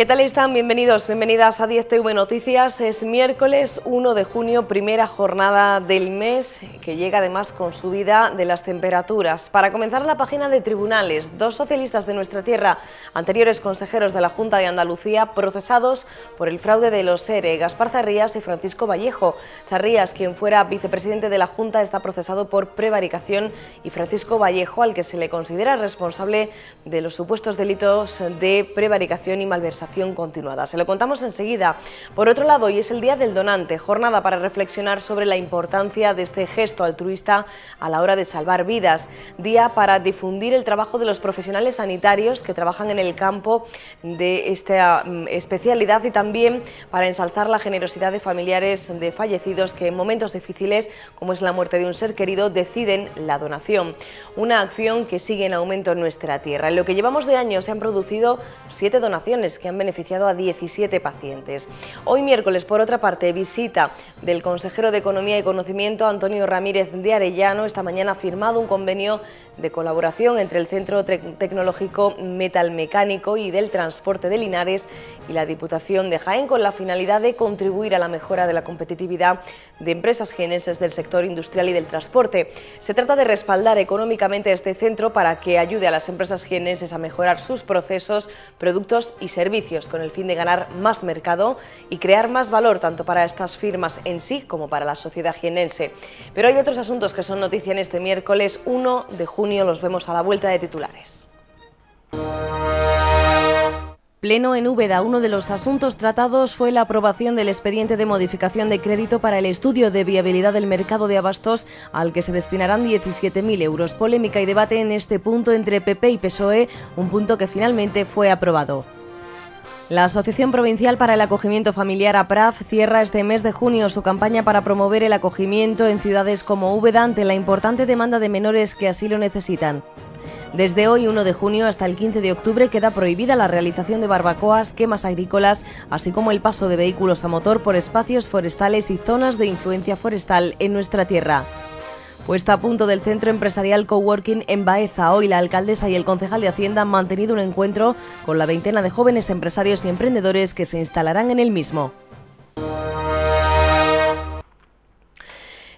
¿Qué tal están? Bienvenidos, bienvenidas a 10TV Noticias. Es miércoles 1 de junio, primera jornada del mes, que llega además con subida de las temperaturas. Para comenzar la página de tribunales, dos socialistas de nuestra tierra, anteriores consejeros de la Junta de Andalucía, procesados por el fraude de los ERE, e, Gaspar Zarrías y Francisco Vallejo. Zarrías, quien fuera vicepresidente de la Junta, está procesado por prevaricación y Francisco Vallejo, al que se le considera responsable de los supuestos delitos de prevaricación y malversación continuada. Se lo contamos enseguida. Por otro lado, hoy es el Día del Donante, jornada para reflexionar sobre la importancia de este gesto altruista a la hora de salvar vidas, día para difundir el trabajo de los profesionales sanitarios que trabajan en el campo de esta mm, especialidad y también para ensalzar la generosidad de familiares de fallecidos que en momentos difíciles, como es la muerte de un ser querido, deciden la donación. Una acción que sigue en aumento en nuestra tierra. En lo que llevamos de años se han producido siete donaciones que han beneficiado a 17 pacientes. Hoy miércoles, por otra parte, visita del consejero de Economía y Conocimiento, Antonio Ramírez de Arellano. Esta mañana ha firmado un convenio de colaboración entre el Centro Tecnológico Metalmecánico y del Transporte de Linares y la Diputación de Jaén con la finalidad de contribuir a la mejora de la competitividad de empresas geneses del sector industrial y del transporte. Se trata de respaldar económicamente este centro para que ayude a las empresas geneses a mejorar sus procesos, productos y servicios con el fin de ganar más mercado y crear más valor tanto para estas firmas en sí como para la sociedad jienense. Pero hay otros asuntos que son noticia en este miércoles 1 de junio, los vemos a la vuelta de titulares. Pleno en Úbeda. Uno de los asuntos tratados fue la aprobación del expediente de modificación de crédito para el estudio de viabilidad del mercado de abastos, al que se destinarán 17.000 euros. Polémica y debate en este punto entre PP y PSOE, un punto que finalmente fue aprobado. La Asociación Provincial para el Acogimiento Familiar APRAF cierra este mes de junio su campaña para promover el acogimiento en ciudades como Úbeda ante la importante demanda de menores que así lo necesitan. Desde hoy, 1 de junio, hasta el 15 de octubre queda prohibida la realización de barbacoas, quemas agrícolas, así como el paso de vehículos a motor por espacios forestales y zonas de influencia forestal en nuestra tierra puesta a punto del centro empresarial Coworking en Baeza. Hoy la alcaldesa y el concejal de Hacienda han mantenido un encuentro con la veintena de jóvenes empresarios y emprendedores que se instalarán en el mismo.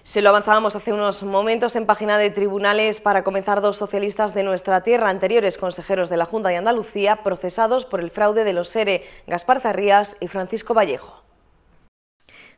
Se lo avanzábamos hace unos momentos en página de tribunales para comenzar dos socialistas de nuestra tierra, anteriores consejeros de la Junta de Andalucía, procesados por el fraude de los SERE, Gaspar Zarrías y Francisco Vallejo.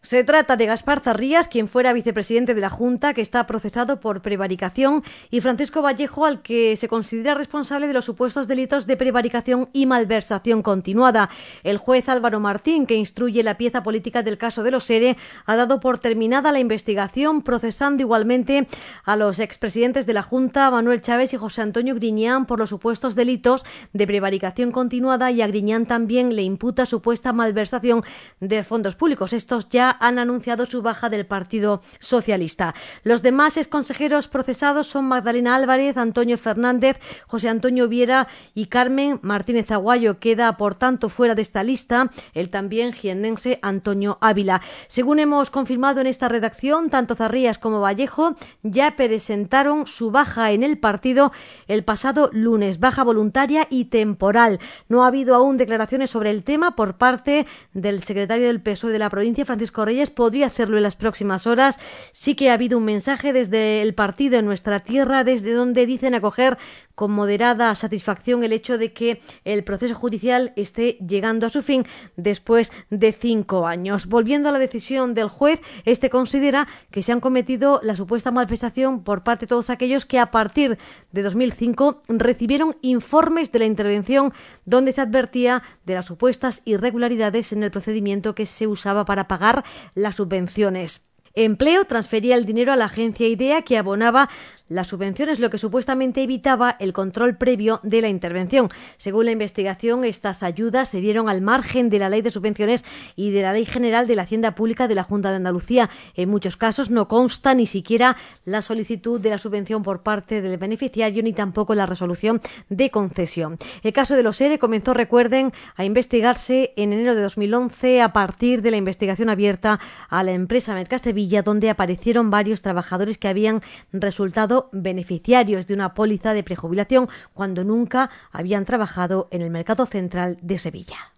Se trata de Gaspar Zarrías, quien fuera vicepresidente de la Junta, que está procesado por prevaricación, y Francisco Vallejo, al que se considera responsable de los supuestos delitos de prevaricación y malversación continuada. El juez Álvaro Martín, que instruye la pieza política del caso de los SERE, ha dado por terminada la investigación, procesando igualmente a los expresidentes de la Junta, Manuel Chávez y José Antonio Griñán, por los supuestos delitos de prevaricación continuada, y a Griñán también le imputa supuesta malversación de fondos públicos. Estos ya han anunciado su baja del Partido Socialista. Los demás consejeros procesados son Magdalena Álvarez, Antonio Fernández, José Antonio Viera y Carmen Martínez Aguayo. Queda, por tanto, fuera de esta lista el también jiennense Antonio Ávila. Según hemos confirmado en esta redacción, tanto Zarrías como Vallejo ya presentaron su baja en el partido el pasado lunes, baja voluntaria y temporal. No ha habido aún declaraciones sobre el tema por parte del secretario del PSOE de la provincia, Francisco Correyes podría hacerlo en las próximas horas. Sí que ha habido un mensaje desde el partido en nuestra tierra, desde donde dicen acoger con moderada satisfacción el hecho de que el proceso judicial esté llegando a su fin después de cinco años. Volviendo a la decisión del juez, este considera que se han cometido la supuesta malversación por parte de todos aquellos que a partir de 2005 recibieron informes de la intervención donde se advertía de las supuestas irregularidades en el procedimiento que se usaba para pagar las subvenciones. Empleo transfería el dinero a la agencia IDEA que abonaba la subvención es lo que supuestamente evitaba el control previo de la intervención. Según la investigación, estas ayudas se dieron al margen de la Ley de Subvenciones y de la Ley General de la Hacienda Pública de la Junta de Andalucía. En muchos casos no consta ni siquiera la solicitud de la subvención por parte del beneficiario ni tampoco la resolución de concesión. El caso de los ERE comenzó, recuerden, a investigarse en enero de 2011 a partir de la investigación abierta a la empresa Mercasevilla, donde aparecieron varios trabajadores que habían resultado beneficiarios de una póliza de prejubilación cuando nunca habían trabajado en el mercado central de Sevilla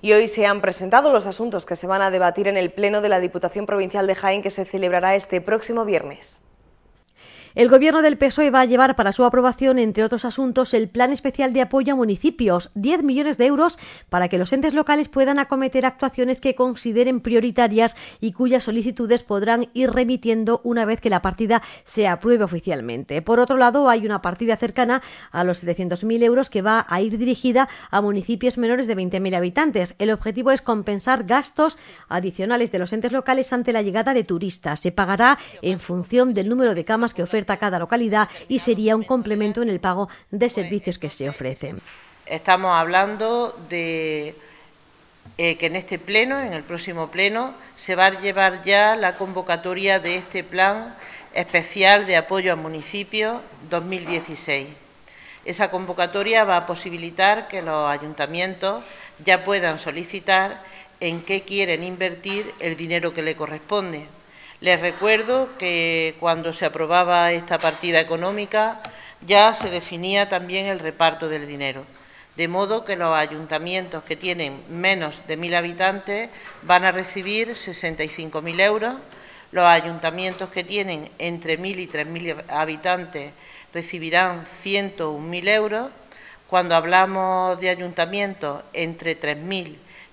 y hoy se han presentado los asuntos que se van a debatir en el Pleno de la Diputación Provincial de Jaén que se celebrará este próximo viernes. El gobierno del PSOE va a llevar para su aprobación, entre otros asuntos, el Plan Especial de Apoyo a Municipios, 10 millones de euros para que los entes locales puedan acometer actuaciones que consideren prioritarias y cuyas solicitudes podrán ir remitiendo una vez que la partida se apruebe oficialmente. Por otro lado, hay una partida cercana a los 700.000 euros que va a ir dirigida a municipios menores de 20.000 habitantes. El objetivo es compensar gastos adicionales de los entes locales ante la llegada de turistas. Se pagará en función del número de camas que ofrece a cada localidad y sería un complemento en el pago de servicios que se ofrecen. Estamos hablando de eh, que en este pleno, en el próximo pleno, se va a llevar ya la convocatoria de este plan especial de apoyo a municipios 2016. Esa convocatoria va a posibilitar que los ayuntamientos ya puedan solicitar en qué quieren invertir el dinero que le corresponde. Les recuerdo que cuando se aprobaba esta partida económica ya se definía también el reparto del dinero, de modo que los ayuntamientos que tienen menos de mil habitantes van a recibir 65.000 euros, los ayuntamientos que tienen entre 1.000 y 3.000 habitantes recibirán 101.000 euros, cuando hablamos de ayuntamientos entre 3.000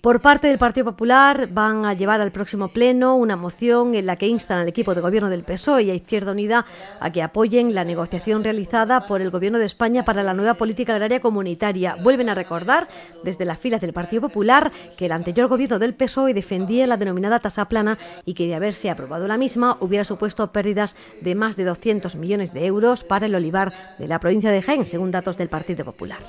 Por parte del Partido Popular van a llevar al próximo pleno una moción en la que instan al equipo de gobierno del PSOE y a Izquierda Unida a que apoyen la negociación realizada por el gobierno de España para la nueva política agraria comunitaria. Vuelven a recordar desde las filas del Partido Popular que el anterior gobierno del PSOE defendía la denominada tasa plana y que de haberse aprobado la misma hubiera supuesto pérdidas de más de 200 millones de euros para el olivar de la provincia de Jaén, según datos del Partido Popular.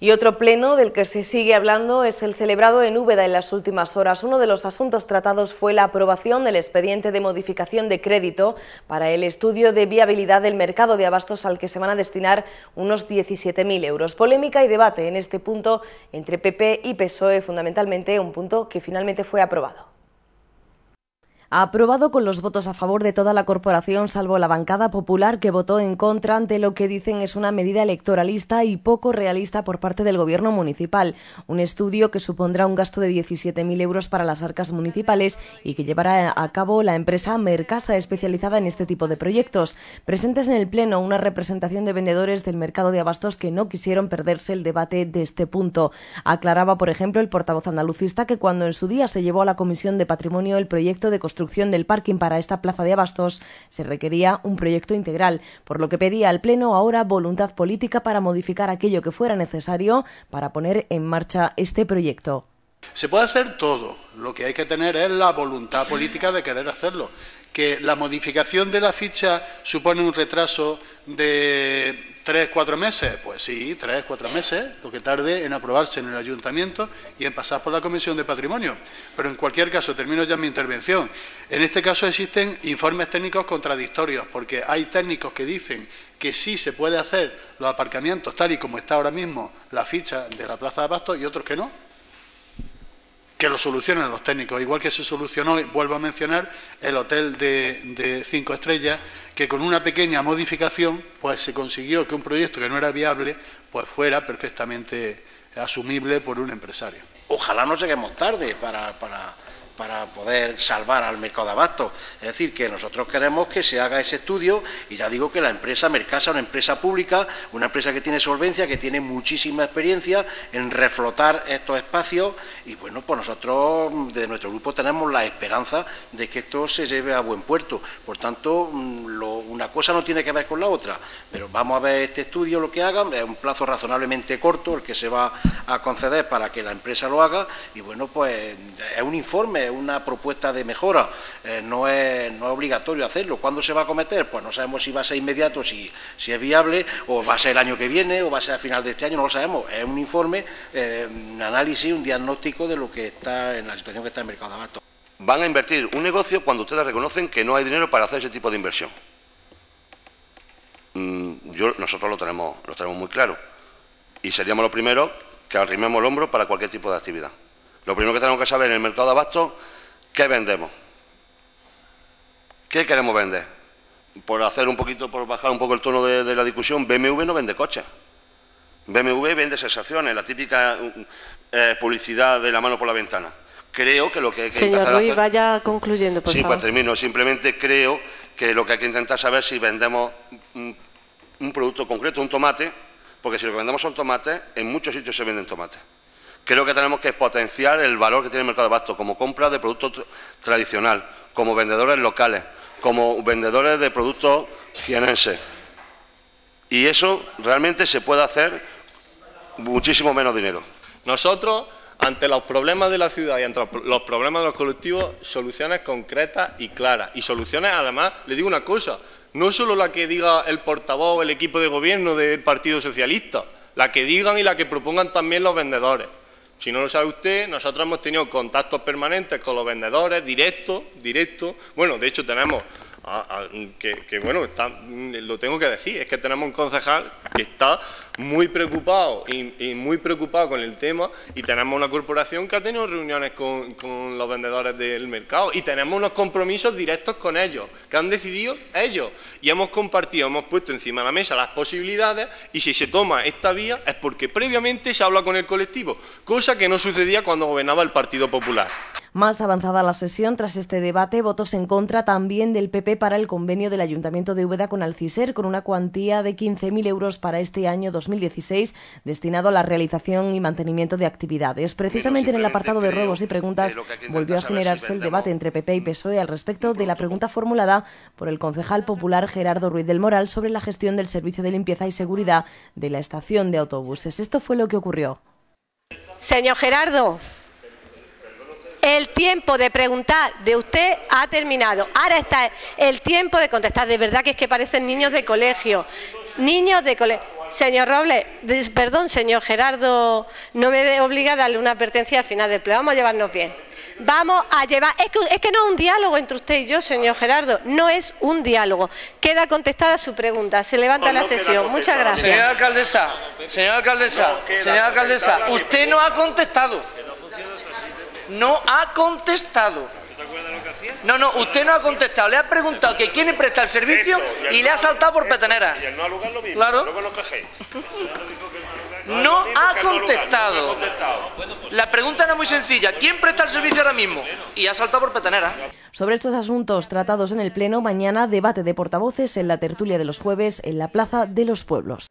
Y otro pleno del que se sigue hablando es el celebrado en Úbeda en las últimas horas. Uno de los asuntos tratados fue la aprobación del expediente de modificación de crédito para el estudio de viabilidad del mercado de abastos al que se van a destinar unos 17.000 euros. Polémica y debate en este punto entre PP y PSOE, fundamentalmente un punto que finalmente fue aprobado aprobado con los votos a favor de toda la corporación, salvo la bancada popular que votó en contra ante lo que dicen es una medida electoralista y poco realista por parte del gobierno municipal. Un estudio que supondrá un gasto de 17.000 euros para las arcas municipales y que llevará a cabo la empresa Mercasa, especializada en este tipo de proyectos. Presentes en el Pleno una representación de vendedores del mercado de abastos que no quisieron perderse el debate de este punto. Aclaraba, por ejemplo, el portavoz andalucista que cuando en su día se llevó a la Comisión de Patrimonio el proyecto de construcción construcción del parking para esta plaza de abastos se requería un proyecto integral, por lo que pedía al Pleno ahora voluntad política para modificar aquello que fuera necesario para poner en marcha este proyecto. Se puede hacer todo, lo que hay que tener es la voluntad política de querer hacerlo que la modificación de la ficha supone un retraso de tres, cuatro meses. Pues sí, tres, cuatro meses, lo que tarde en aprobarse en el ayuntamiento y en pasar por la Comisión de Patrimonio. Pero en cualquier caso, termino ya mi intervención. En este caso existen informes técnicos contradictorios, porque hay técnicos que dicen que sí se puede hacer los aparcamientos tal y como está ahora mismo la ficha de la Plaza de pasto y otros que no que lo solucionen los técnicos, igual que se solucionó, vuelvo a mencionar, el hotel de, de, cinco estrellas, que con una pequeña modificación, pues se consiguió que un proyecto que no era viable, pues fuera perfectamente asumible por un empresario. Ojalá no lleguemos tarde para para poder salvar al mercado de abasto. Es decir, que nosotros queremos que se haga ese estudio y ya digo que la empresa Mercasa, una empresa pública, una empresa que tiene solvencia, que tiene muchísima experiencia en reflotar estos espacios y bueno, pues nosotros mm, de nuestro grupo tenemos la esperanza de que esto se lleve a buen puerto. Por tanto, mm, una cosa no tiene que ver con la otra, pero vamos a ver este estudio, lo que hagan, es un plazo razonablemente corto el que se va a conceder para que la empresa lo haga y bueno, pues es un informe, una propuesta de mejora, eh, no, es, no es obligatorio hacerlo. ¿Cuándo se va a cometer? Pues no sabemos si va a ser inmediato, si, si es viable, o va a ser el año que viene, o va a ser a final de este año, no lo sabemos. Es un informe, eh, un análisis, un diagnóstico de lo que está en la situación que está en el mercado de abasto. Van a invertir un negocio cuando ustedes reconocen que no hay dinero para hacer ese tipo de inversión. Mm, yo, nosotros lo tenemos, lo tenemos muy claro y seríamos los primeros que arrimemos el hombro para cualquier tipo de actividad. Lo primero que tenemos que saber en el mercado de abasto, ¿qué vendemos? ¿Qué queremos vender? Por hacer un poquito, por bajar un poco el tono de, la discusión, BMW no vende coches. BMW vende sensaciones, la típica mm, eh, publicidad de la mano por la ventana. Creo que lo que hay que Señor Luis, vaya concluyendo, por favor. Sí, pues termino. Simplemente creo que lo que hay que intentar saber si vendemos un, mm, un producto concreto, un tomate, porque si lo que vendemos son tomates, en muchos sitios se venden tomates. Creo que tenemos que potenciar el valor que tiene el mercado de abasto como compra de productos tradicionales, tradicional, como vendedores locales, como vendedores de productos jienenses. Y eso realmente se puede hacer muchísimo menos dinero. Nosotros, ante los problemas de la ciudad y ante los problemas de los colectivos, soluciones concretas y claras. Y soluciones, además, le digo una cosa, no solo la que diga el portavoz, el equipo de gobierno del Partido Socialista, la que digan y la que propongan también los vendedores. Si no lo sabe usted, nosotros hemos tenido contactos permanentes con los vendedores, directos, directo. Bueno, de hecho tenemos Ah, ah, que, bueno, lo tengo que decir, es que tenemos un concejal que está muy preocupado y, muy preocupado con el tema y tenemos una corporación que ha tenido reuniones con los vendedores del mercado y tenemos unos compromisos directos con ellos, que han decidido ellos y hemos compartido, hemos puesto encima de la mesa las posibilidades y si se toma esta vía es porque previamente se habla con el colectivo, cosa que no sucedía cuando gobernaba el Partido Popular. Más avanzada la sesión, tras este debate, votos en contra también del PP para el convenio del Ayuntamiento de Úbeda con Alciser, con una cuantía de 15.000 euros para este año 2016, destinado a la realización y mantenimiento de actividades. Precisamente en el apartado de robos y preguntas volvió a generarse el debate entre PP y PSOE al respecto de la pregunta formulada por el concejal popular Gerardo Ruiz del Moral sobre la gestión del servicio de limpieza y seguridad de la estación de autobuses. Esto fue lo que ocurrió. Señor Gerardo, el tiempo de preguntar de usted ha terminado. Ahora está el tiempo de contestar. De verdad que es que parecen niños de colegio. Niños de colegio. Señor Robles, perdón, señor Gerardo, no me obliga a darle una advertencia al final del pleno. Vamos a llevarnos bien. Vamos a llevar. Es que, no es un diálogo entre usted y yo, señor Gerardo. No es un diálogo. Queda contestada su pregunta. Se levanta oh, la sesión. Muchas gracias. Señora alcaldesa, señora alcaldesa, señora alcaldesa, usted no ha contestado no ha contestado. No, no, usted no ha contestado. Le ha preguntado que quién presta el servicio y le ha saltado por petenera. Claro. No ha contestado. La pregunta era muy sencilla. ¿Quién presta el servicio ahora mismo? Y ha saltado por petanera. Sobre estos asuntos tratados en el Pleno, mañana debate de portavoces en la tertulia de los jueves en la Plaza de los Pueblos.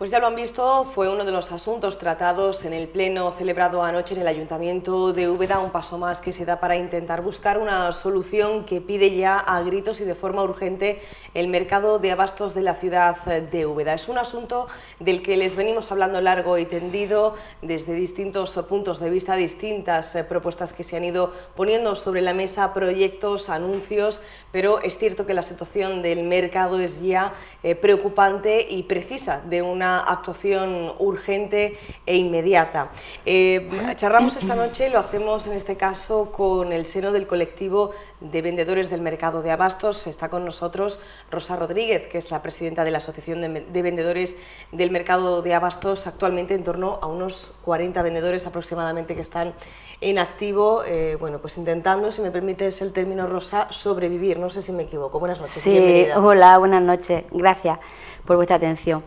Pues ya lo han visto, fue uno de los asuntos tratados en el pleno celebrado anoche en el Ayuntamiento de Úbeda, un paso más que se da para intentar buscar una solución que pide ya a gritos y de forma urgente el mercado de abastos de la ciudad de Úbeda. Es un asunto del que les venimos hablando largo y tendido desde distintos puntos de vista, distintas eh, propuestas que se han ido poniendo sobre la mesa, proyectos, anuncios, pero es cierto que la situación del mercado es ya eh, preocupante y precisa de una actuación urgente e inmediata. Eh, charramos esta noche, lo hacemos en este caso con el seno del colectivo de vendedores del mercado de abastos. Está con nosotros Rosa Rodríguez, que es la presidenta de la Asociación de Vendedores del Mercado de Abastos, actualmente en torno a unos 40 vendedores aproximadamente que están en activo, eh, bueno, pues intentando, si me permites el término Rosa, sobrevivir. No sé si me equivoco. Buenas noches. Sí, hola, buenas noches. Gracias por vuestra atención.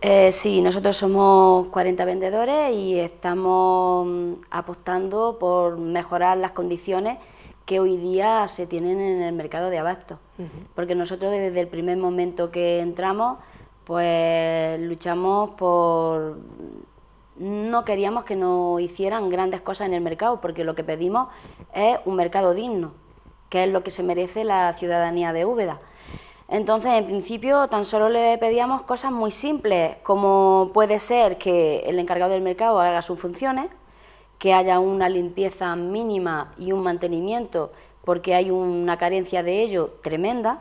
Eh, sí, nosotros somos 40 vendedores y estamos mm, apostando por mejorar las condiciones que hoy día se tienen en el mercado de abasto. Porque nosotros desde el primer momento que entramos, pues luchamos por... Mm, no queríamos que nos hicieran grandes cosas en el mercado, porque lo que pedimos es un mercado digno, que es lo que se merece la ciudadanía de Úbeda. Entonces, en principio, tan solo le pedíamos cosas muy simples, como puede ser que el encargado del mercado haga sus funciones, que haya una limpieza mínima y un mantenimiento, porque hay una carencia de ello tremenda.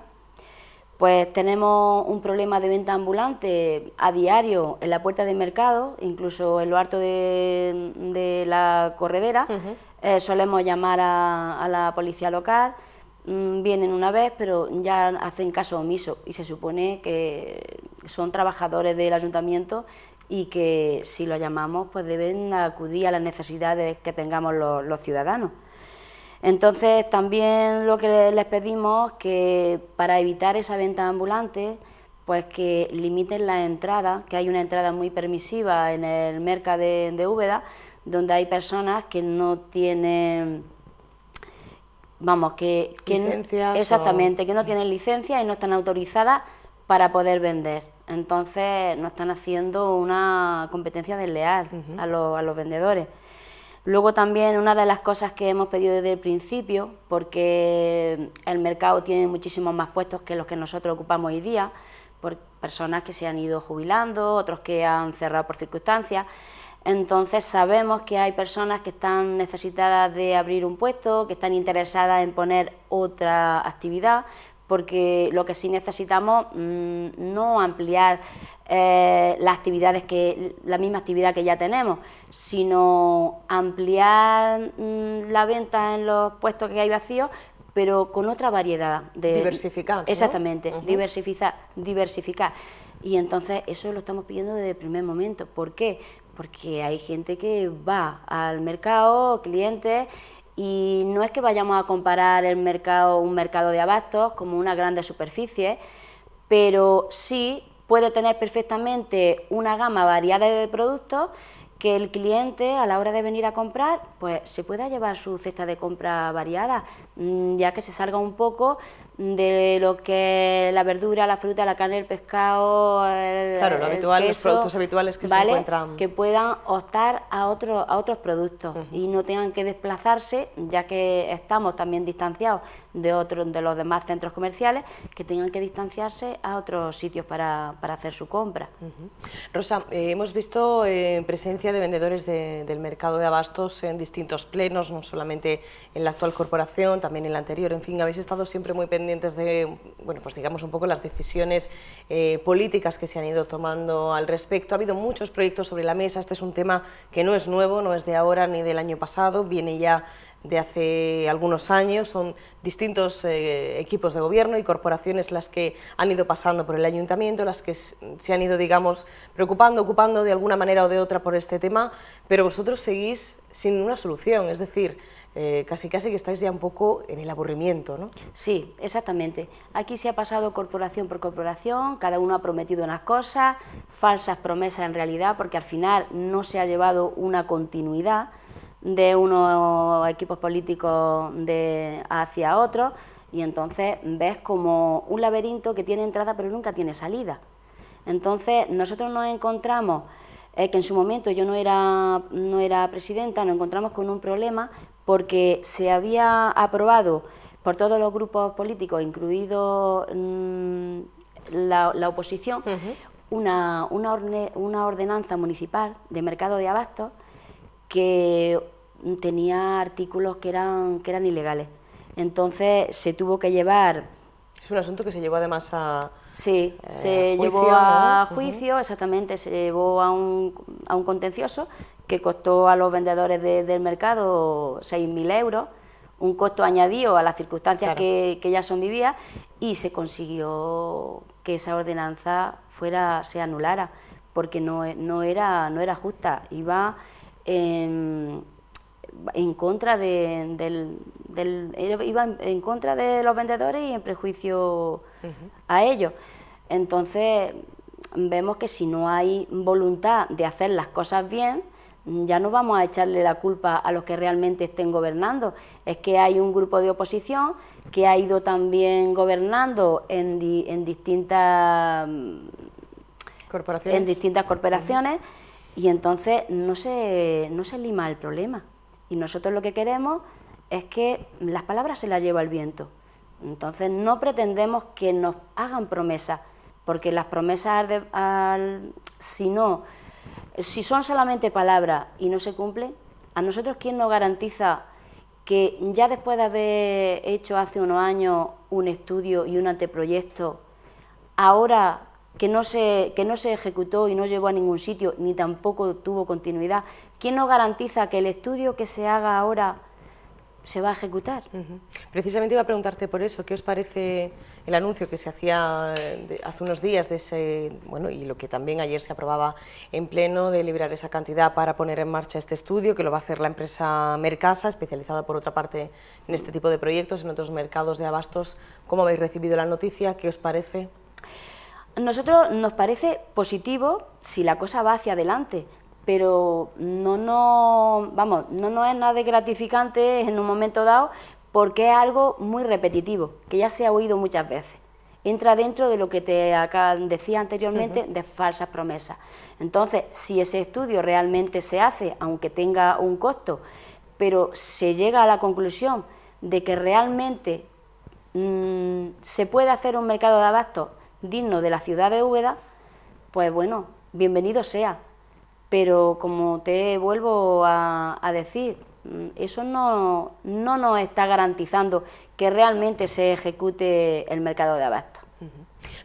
Pues tenemos un problema de venta ambulante a diario en la puerta de mercado, incluso en lo alto de, la corredera. Eh, solemos llamar a la policía local Mm, vienen una vez, pero ya hacen caso omiso y se supone que son trabajadores del ayuntamiento y que si lo llamamos pues deben acudir a las necesidades que tengamos los, ciudadanos. Entonces también lo que les pedimos que para evitar esa venta ambulante pues que limiten la entrada, que hay una entrada muy permisiva en el mercado de Úbeda, donde hay personas que no tienen vamos, que, exactamente, que no tienen licencia y no están autorizadas para poder vender. Entonces no están haciendo una competencia desleal a, los, a los vendedores. Luego también una de las cosas que hemos pedido desde el principio, porque el mercado tiene muchísimos más puestos que los que nosotros ocupamos hoy día, por personas que se han ido jubilando, otros que han cerrado por circunstancias. Entonces sabemos que hay personas que están necesitadas de abrir un puesto, que están interesadas en poner otra actividad, porque lo que sí necesitamos mm, no ampliar eh, las actividades que la misma actividad que ya tenemos, sino ampliar mm, la venta en los puestos que hay vacíos, pero con otra variedad de diversificar, exactamente, diversificar, diversificar. Y entonces eso lo estamos pidiendo desde el primer momento. ¿Por qué? porque hay gente que va al mercado, clientes, y no es que vayamos a comparar el mercado, un mercado de abastos como una grande superficie, pero sí puede tener perfectamente una gama variada de productos que el cliente a la hora de venir a comprar pues se pueda llevar su cesta de compra variada, mm, ya que se salga un poco de lo que la verdura, la fruta, la carne, el pescado, claro, lo los productos habituales que se encuentran, que puedan optar a otros a otros productos y no tengan que desplazarse, ya que estamos también distanciados de otros de los demás centros comerciales, que tengan que distanciarse a otros sitios para, hacer su compra. Rosa, eh, hemos visto eh, presencia de vendedores del mercado de abastos en distintos plenos, no solamente en la actual corporación, también en la anterior, en fin, habéis estado siempre muy pendientes de, bueno, pues digamos un poco las decisiones eh, políticas que se han ido tomando al respecto. Ha habido muchos proyectos sobre la mesa, este es un tema que no es nuevo, no es de ahora ni del año pasado, viene ya de hace algunos años, son distintos eh, equipos de gobierno y corporaciones las que han ido pasando por el ayuntamiento, las que se han ido, digamos, preocupando, ocupando de alguna manera o de otra por este tema, pero vosotros seguís sin una solución, es decir, eh, casi casi que estáis ya un poco en el aburrimiento, ¿no? Sí, exactamente. Aquí se ha pasado corporación por corporación, cada uno ha prometido unas cosas, falsas promesas en realidad, porque al final no se ha llevado una continuidad de unos equipos políticos de, hacia otros, y entonces ves como un laberinto que tiene entrada pero nunca tiene salida. Entonces nosotros nos encontramos eh, que en su momento yo no era, no era presidenta, nos encontramos con un problema, porque se había aprobado por todos los grupos políticos, incluido mm, la, oposición, una, una, ordenanza municipal de mercado de abastos que tenía artículos que eran, ilegales. Entonces se tuvo que llevar... Es un asunto que se llevó además a... Sí, eh, se llevó a juicio, exactamente, se llevó a un, a un contencioso que costó a los vendedores del mercado 6.000 euros, un costo añadido a las circunstancias que, ya son vividas, y se consiguió que esa ordenanza fuera, se anulara, porque no, era, no era justa, iba en, contra de, del, iba en, contra de los vendedores y en prejuicio a ellos. Entonces, vemos que si no hay voluntad de hacer las cosas bien, Mm, ya no vamos a echarle la culpa a los que realmente estén gobernando. Es que hay un grupo de oposición que ha ido también gobernando en, distintas mm, corporaciones, en distintas corporaciones y entonces no se, no se lima el problema. Y nosotros lo que queremos es que las palabras se las lleva el viento. Entonces no pretendemos que nos hagan promesas, porque las promesas, si no si son solamente palabras y no se cumplen, ¿a nosotros quién nos garantiza que ya después de haber hecho hace unos años un estudio y un anteproyecto, ahora que no se, no se ejecutó y no llegó a ningún sitio, ni tampoco tuvo continuidad, ¿quién nos garantiza que el estudio que se haga ahora se va a ejecutar? Precisamente iba a preguntarte por eso, ¿qué os parece? el anuncio que se hacía eh, hace unos días de ese, bueno, y lo que también ayer se aprobaba en pleno, de liberar esa cantidad para poner en marcha este estudio, que lo va a hacer la empresa Mercasa, especializada por otra parte en este tipo de proyectos, en otros mercados de abastos. ¿Cómo habéis recibido la noticia? ¿Qué os parece? nosotros nos parece positivo si la cosa va hacia adelante, pero no no vamos no es nada gratificante en un momento dado porque es algo muy repetitivo, que ya se ha oído muchas veces. Entra dentro de lo que te decía anteriormente de falsas promesas. Entonces, si ese estudio realmente se hace, aunque tenga un costo, pero se llega a la conclusión de que realmente mm, se puede hacer un mercado de abasto digno de la ciudad de Úbeda, pues bueno, bienvenido sea. Pero como te vuelvo a decir, Mm, eso no, nos está garantizando que realmente se ejecute el mercado de abasto.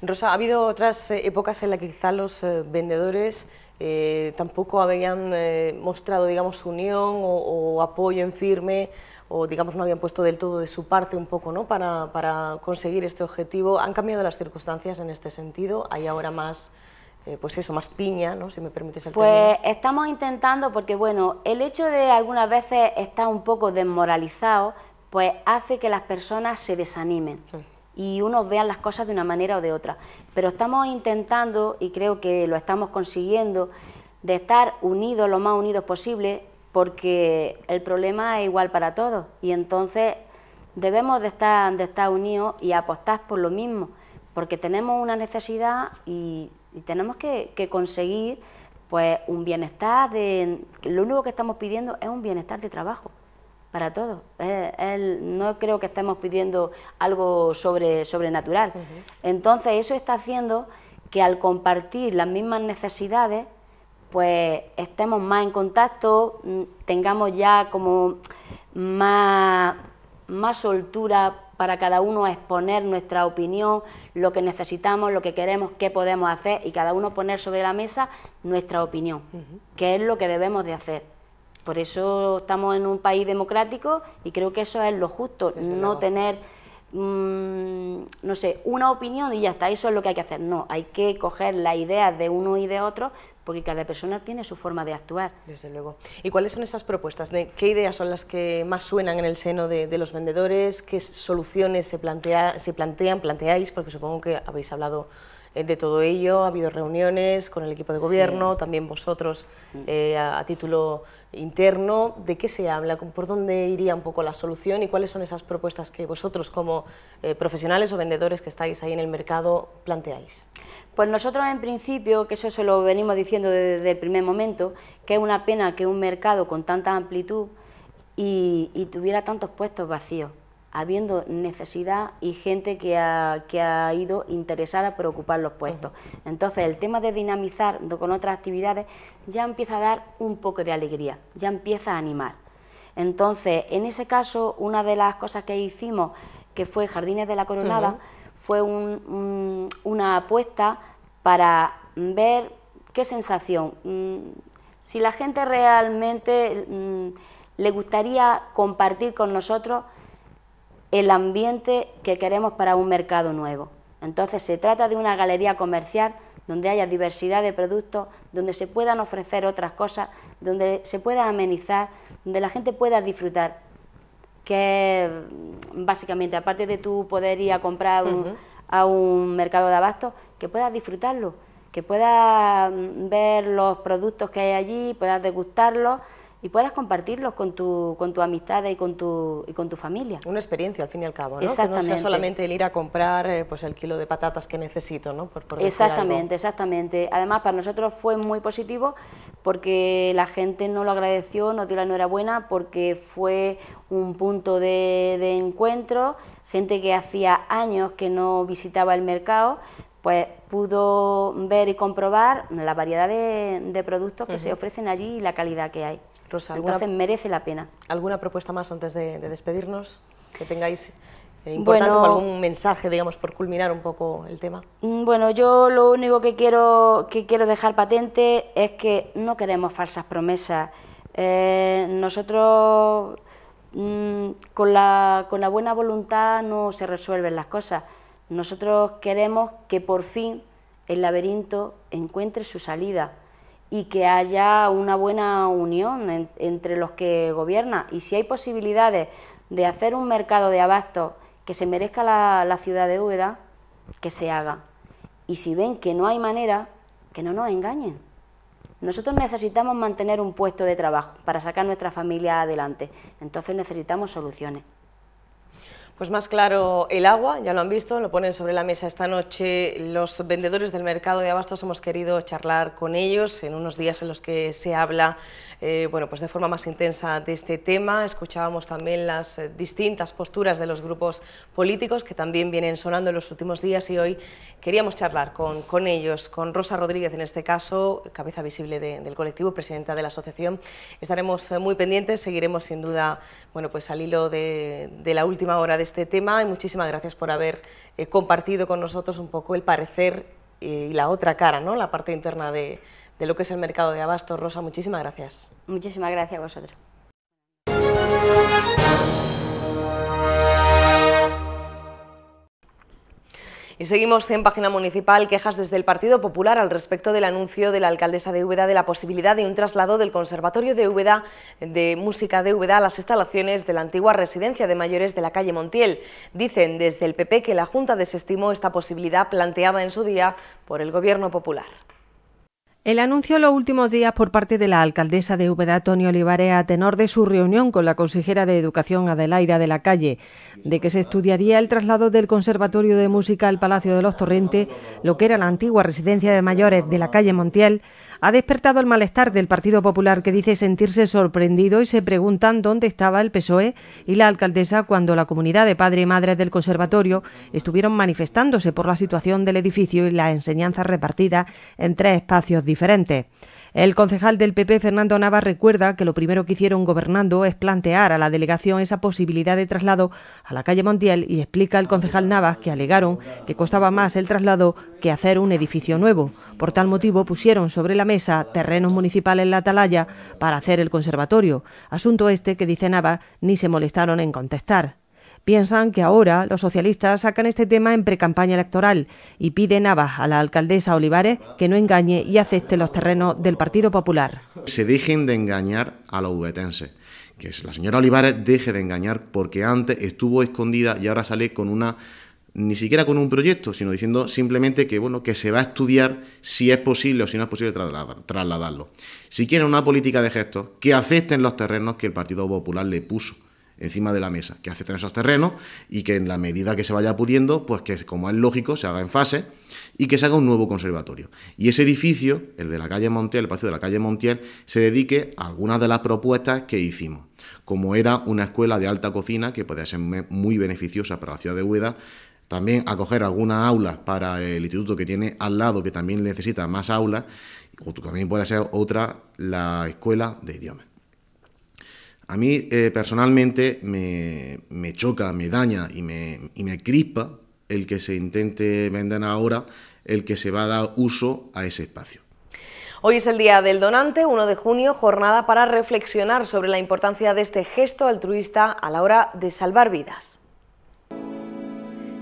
Rosa, ha habido otras eh, épocas en las que quizá los eh, vendedores eh, tampoco habían mostrado, digamos, unión o, apoyo en firme o, digamos, no habían puesto del todo de su parte un poco, ¿no?, para, para conseguir este objetivo. ¿Han cambiado las circunstancias en este sentido? ¿Hay ahora más eh, pues eso, más piña, ¿no? Si me permites el Pues estamos intentando, porque bueno, el hecho de algunas veces estar un poco desmoralizado, pues hace que las personas se desanimen mm. y unos vean las cosas de una manera o de otra. Pero estamos intentando, y creo que lo estamos consiguiendo, de estar unidos, lo más unidos posible, porque el problema es igual para todos. Y entonces debemos de estar, de estar unidos y apostar por lo mismo, porque tenemos una necesidad y y tenemos que, conseguir pues un bienestar de... Lo único que estamos pidiendo es un bienestar de trabajo para todos. no creo que estemos pidiendo algo sobre, sobrenatural. Entonces eso está haciendo que al compartir las mismas necesidades, pues estemos más en contacto, mm, tengamos ya como más, más soltura para cada uno exponer nuestra opinión, lo que necesitamos, lo que queremos, qué podemos hacer y cada uno poner sobre la mesa nuestra opinión, qué es lo que debemos de hacer. Por eso estamos en un país democrático y creo que eso es lo justo, no tener Mm, no sé, una opinión y ya está, eso es lo que hay que hacer. No, hay que coger la idea de uno y de otro porque cada persona tiene su forma de actuar. Desde luego. ¿Y cuáles son esas propuestas? ¿De ¿Qué ideas son las que más suenan en el seno de, los vendedores? ¿Qué soluciones se, plantea, se plantean, planteáis? Porque supongo que habéis hablado eh, de todo ello. Ha habido reuniones con el equipo de gobierno, también vosotros mm. eh, a, título interno. ¿De qué se habla? ¿Por dónde iría un poco la solución? ¿Y cuáles son esas propuestas que vosotros como eh, profesionales o vendedores que estáis ahí en el mercado planteáis? Pues nosotros en principio, que eso se lo venimos diciendo desde el primer momento, que es una pena que un mercado con tanta amplitud y tuviera tantos puestos vacíos habiendo necesidad y gente que ha, ido interesada por ocupar los puestos. Entonces, el tema de dinamizar con otras actividades ya empieza a dar un poco de alegría, ya empieza a animar. Entonces, en ese caso, una de las cosas que hicimos, que fue Jardines de la Coronada, fue una apuesta para ver qué sensación, mm, si la gente realmente mm, le gustaría compartir con nosotros el ambiente que queremos para un mercado nuevo. Entonces se trata de una galería comercial donde haya diversidad de productos, donde se puedan ofrecer otras cosas, donde se pueda amenizar, donde la gente pueda disfrutar. Que básicamente, aparte de tu poder ir a comprar a un mercado de abasto... que puedas disfrutarlo, que puedas ver los productos que hay allí, puedas degustarlos y puedas compartirlos con tu, con tu amistad y con tu, y con tu familia. Una experiencia, al fin y al cabo, ¿no? no sea solamente el ir a comprar eh, pues el kilo de patatas que necesito, ¿no? exactamente, exactamente. Además, para nosotros fue muy positivo porque la gente no lo agradeció, nos dio la enhorabuena porque fue un punto de, de encuentro, gente que hacía años que no visitaba el mercado, pues pudo ver y comprobar la variedad de, productos que se ofrecen allí y la calidad que hay. Entonces merece la pena. ¿Alguna propuesta más antes de, despedirnos que tengáis eh, algún mensaje, digamos, por culminar un poco el tema? Mm, bueno, yo lo único que quiero, que quiero dejar patente es que no queremos falsas promesas. Eh, nosotros mm, con la buena voluntad no se resuelven las cosas. Nosotros queremos que por fin el laberinto encuentre su salida y que haya una buena unión entre los que gobiernan. Y si hay posibilidades de hacer un mercado de abastos que se merezca la, ciudad de Úbeda, que se haga. Y si ven que no hay manera, que no nos engañen. Nosotros necesitamos mantener un puesto de trabajo para sacar a nuestra familia adelante. Entonces necesitamos soluciones. Pues más claro el agua, ya lo han visto, lo ponen sobre la mesa esta noche los vendedores del mercado de abastos. Hemos querido charlar con ellos en unos días en los que se habla eh, pues de forma más intensa de este tema. Escuchábamos también las eh, distintas posturas de los grupos políticos que también vienen sonando en los últimos días y hoy queríamos charlar con, ellos, con Rosa Rodríguez en este caso, cabeza visible del colectivo, presidenta de la asociación. Estaremos eh, muy pendientes, seguiremos sin duda bueno, pues al hilo de, la última hora de este tema y muchísimas gracias por haber compartido con nosotros un poco el parecer y la otra cara, ¿no? la parte interna de, de lo que es el mercado de abastos. Rosa, muchísimas gracias. Muchísimas gracias a vosotros. Y seguimos en página municipal quejas desde el Partido Popular al respecto del anuncio de la alcaldesa de Úbeda de la posibilidad de un traslado del Conservatorio de Úbeda de Música de Úbeda a las instalaciones de la antigua residencia de mayores de la calle Montiel. Dicen desde el PP que la Junta desestimó esta posibilidad planteada en su día por el Gobierno Popular. El anuncio en los últimos días por parte de la alcaldesa de Úbeda, Tony Olivares, a tenor de su reunión con la consejera de Educación, Adelaida de la Calle, de que se estudiaría el traslado del Conservatorio de Música al Palacio de los Torrentes, lo que era la antigua residencia de mayores de la calle Montiel, ha despertado el malestar del Partido Popular, que dice sentirse sorprendido y se preguntan dónde estaba el PSOE y la alcaldesa cuando la comunidad de padre y madres del conservatorio estuvieron manifestándose por la situación del edificio y la enseñanza repartida en tres espacios diferentes. El concejal del PP, Fernando Navas, recuerda que lo primero que hicieron gobernando es plantear a la delegación esa posibilidad de traslado a la calle Montiel y explica al concejal Navas que alegaron que costaba más el traslado que hacer un edificio nuevo. Por tal motivo pusieron sobre la mesa terrenos municipales en la Atalaya para hacer el conservatorio, asunto este que dice Nava ni se molestaron en contestar piensan que ahora los socialistas sacan este tema en precampaña electoral y piden a a la alcaldesa Olivares que no engañe y acepte los terrenos del Partido Popular. Se dejen de engañar a los uvetenses. Que la señora Olivares deje de engañar porque antes estuvo escondida y ahora sale con una ni siquiera con un proyecto, sino diciendo simplemente que bueno, que se va a estudiar si es posible o si no es posible trasladarlo. Si quieren una política de gestos, que acepten los terrenos que el Partido Popular le puso encima de la mesa, que acepten esos terrenos y que en la medida que se vaya pudiendo, pues que como es lógico, se haga en fase y que se haga un nuevo conservatorio. Y ese edificio, el de la calle Montiel, el palacio de la calle Montiel, se dedique a algunas de las propuestas que hicimos. Como era una escuela de alta cocina que puede ser muy beneficiosa para la ciudad de Hueda, también acoger algunas aulas para el instituto que tiene al lado, que también necesita más aulas, o también puede ser otra la escuela de idiomas. A mí eh, personalmente me, choca, me daña y me, y me crispa el que se intente vender ahora el que se va a dar uso a ese espacio. Hoy es el Día del Donante, 1 de junio, jornada para reflexionar sobre la importancia de este gesto altruista a la hora de salvar vidas.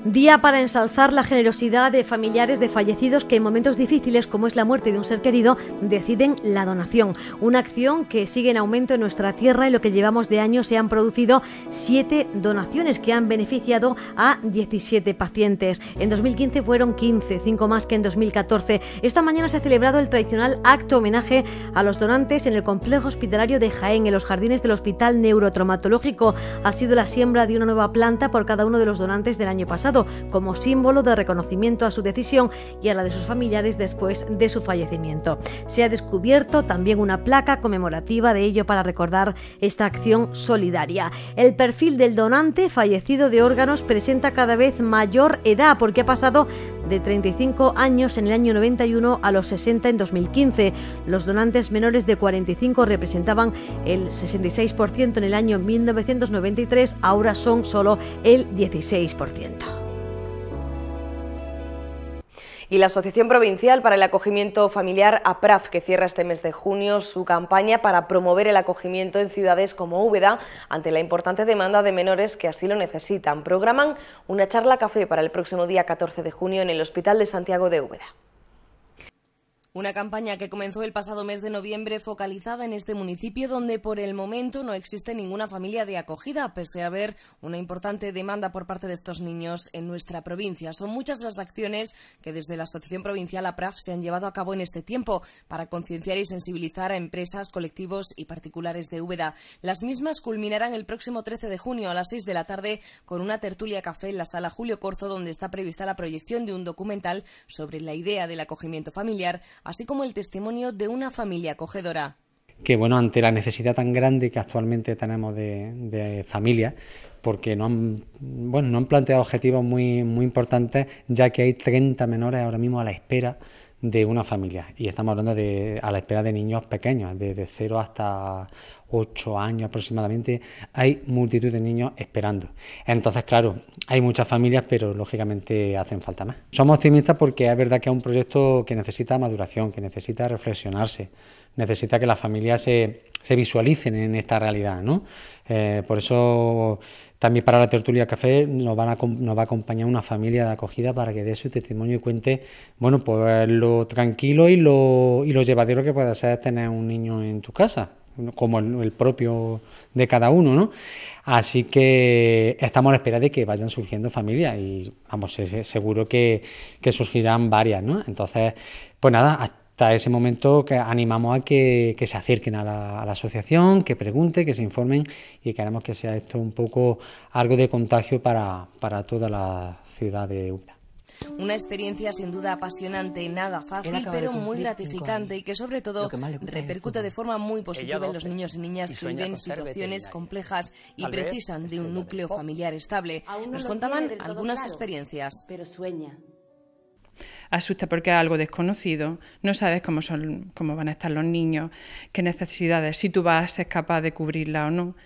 Día para ensalzar la generosidad de familiares de fallecidos que en momentos difíciles como es la muerte de un ser querido deciden la donación. Una acción que sigue en aumento en nuestra tierra y lo que llevamos de año se han producido siete donaciones que han beneficiado a 17 pacientes. En 2015 fueron 15, cinco más que en 2014. Esta mañana se ha celebrado el tradicional acto homenaje a los donantes en el complejo hospitalario de Jaén, en los jardines del Hospital Neurotraumatológico. Ha sido la siembra de una nueva planta por cada uno de los donantes del año pasado como símbolo de reconocimiento a su decisión y a la de sus familiares después de su fallecimiento. Se ha descubierto también una placa conmemorativa de ello para recordar esta acción solidaria. El perfil del donante fallecido de órganos presenta cada vez mayor edad porque ha pasado de 35 años en el año 91 a los 60 en 2015. Los donantes menores de 45 representaban el 66% en el año 1993, ahora son solo el 16% y la Asociación Provincial para el Acogimiento Familiar APRAF, que cierra este mes de junio su campaña para promover el acogimiento en ciudades como Úbeda ante la importante demanda de menores que así lo necesitan. Programan una charla café para el próximo día 14 de junio en el Hospital de Santiago de Úbeda. Una campaña que comenzó el pasado mes de noviembre focalizada en este municipio donde por el momento no existe ninguna familia de acogida, pese a haber una importante demanda por parte de estos niños en nuestra provincia. Son muchas las acciones que desde la Asociación Provincial APRAF se han llevado a cabo en este tiempo para concienciar y sensibilizar a empresas, colectivos y particulares de Úbeda. Las mismas culminarán el próximo 13 de junio a las 6 de la tarde con una tertulia café en la sala Julio Corzo donde está prevista la proyección de un documental sobre la idea del acogimiento familiar así como el testimonio de una familia acogedora. Que bueno, ante la necesidad tan grande que actualmente tenemos de, familia, familias, porque no han, bueno, no han planteado objetivos muy, muy importantes, ya que hay 30 menores ahora mismo a la espera de una familia. Y estamos hablando de a la espera de niños pequeños, desde 0 hasta 8 años aproximadamente. Hay multitud de niños esperando. Entonces, claro, hay muchas familias, pero lógicamente hacen falta más. Somos optimistas porque es verdad que es un proyecto que necesita maduración, que necesita reflexionarse, necesita que las familias se, se visualicen en esta realidad. ¿no? Eh, por eso también para la tertulia café nos, van va a acompañar una familia de acogida para que dé su testimonio y cuente, bueno, pues lo tranquilo y lo, lo llevadero que puede ser tener un niño en tu casa, como el, propio de cada uno, Así que estamos a la espera de que vayan surgiendo familias y, vamos, seguro que, surgirán varias, Entonces, pues nada, hasta ese momento que animamos a que, se acerquen a la, asociación, que pregunten, que se informen y queremos que sea esto un poco algo de contagio para, para toda la ciudad de Úbeda. Una experiencia sin duda apasionante, nada fácil, pero muy gratificante y que sobre todo repercute de forma muy positiva en los niños y niñas que viven situaciones complejas y precisan de un núcleo familiar estable. Nos contaban algunas experiencias. Pero sueña asusta porque es algo desconocido, no sabes cómo, son, cómo van a estar los niños, qué necesidades, si tú vas a ser capaz de cubrirla o no.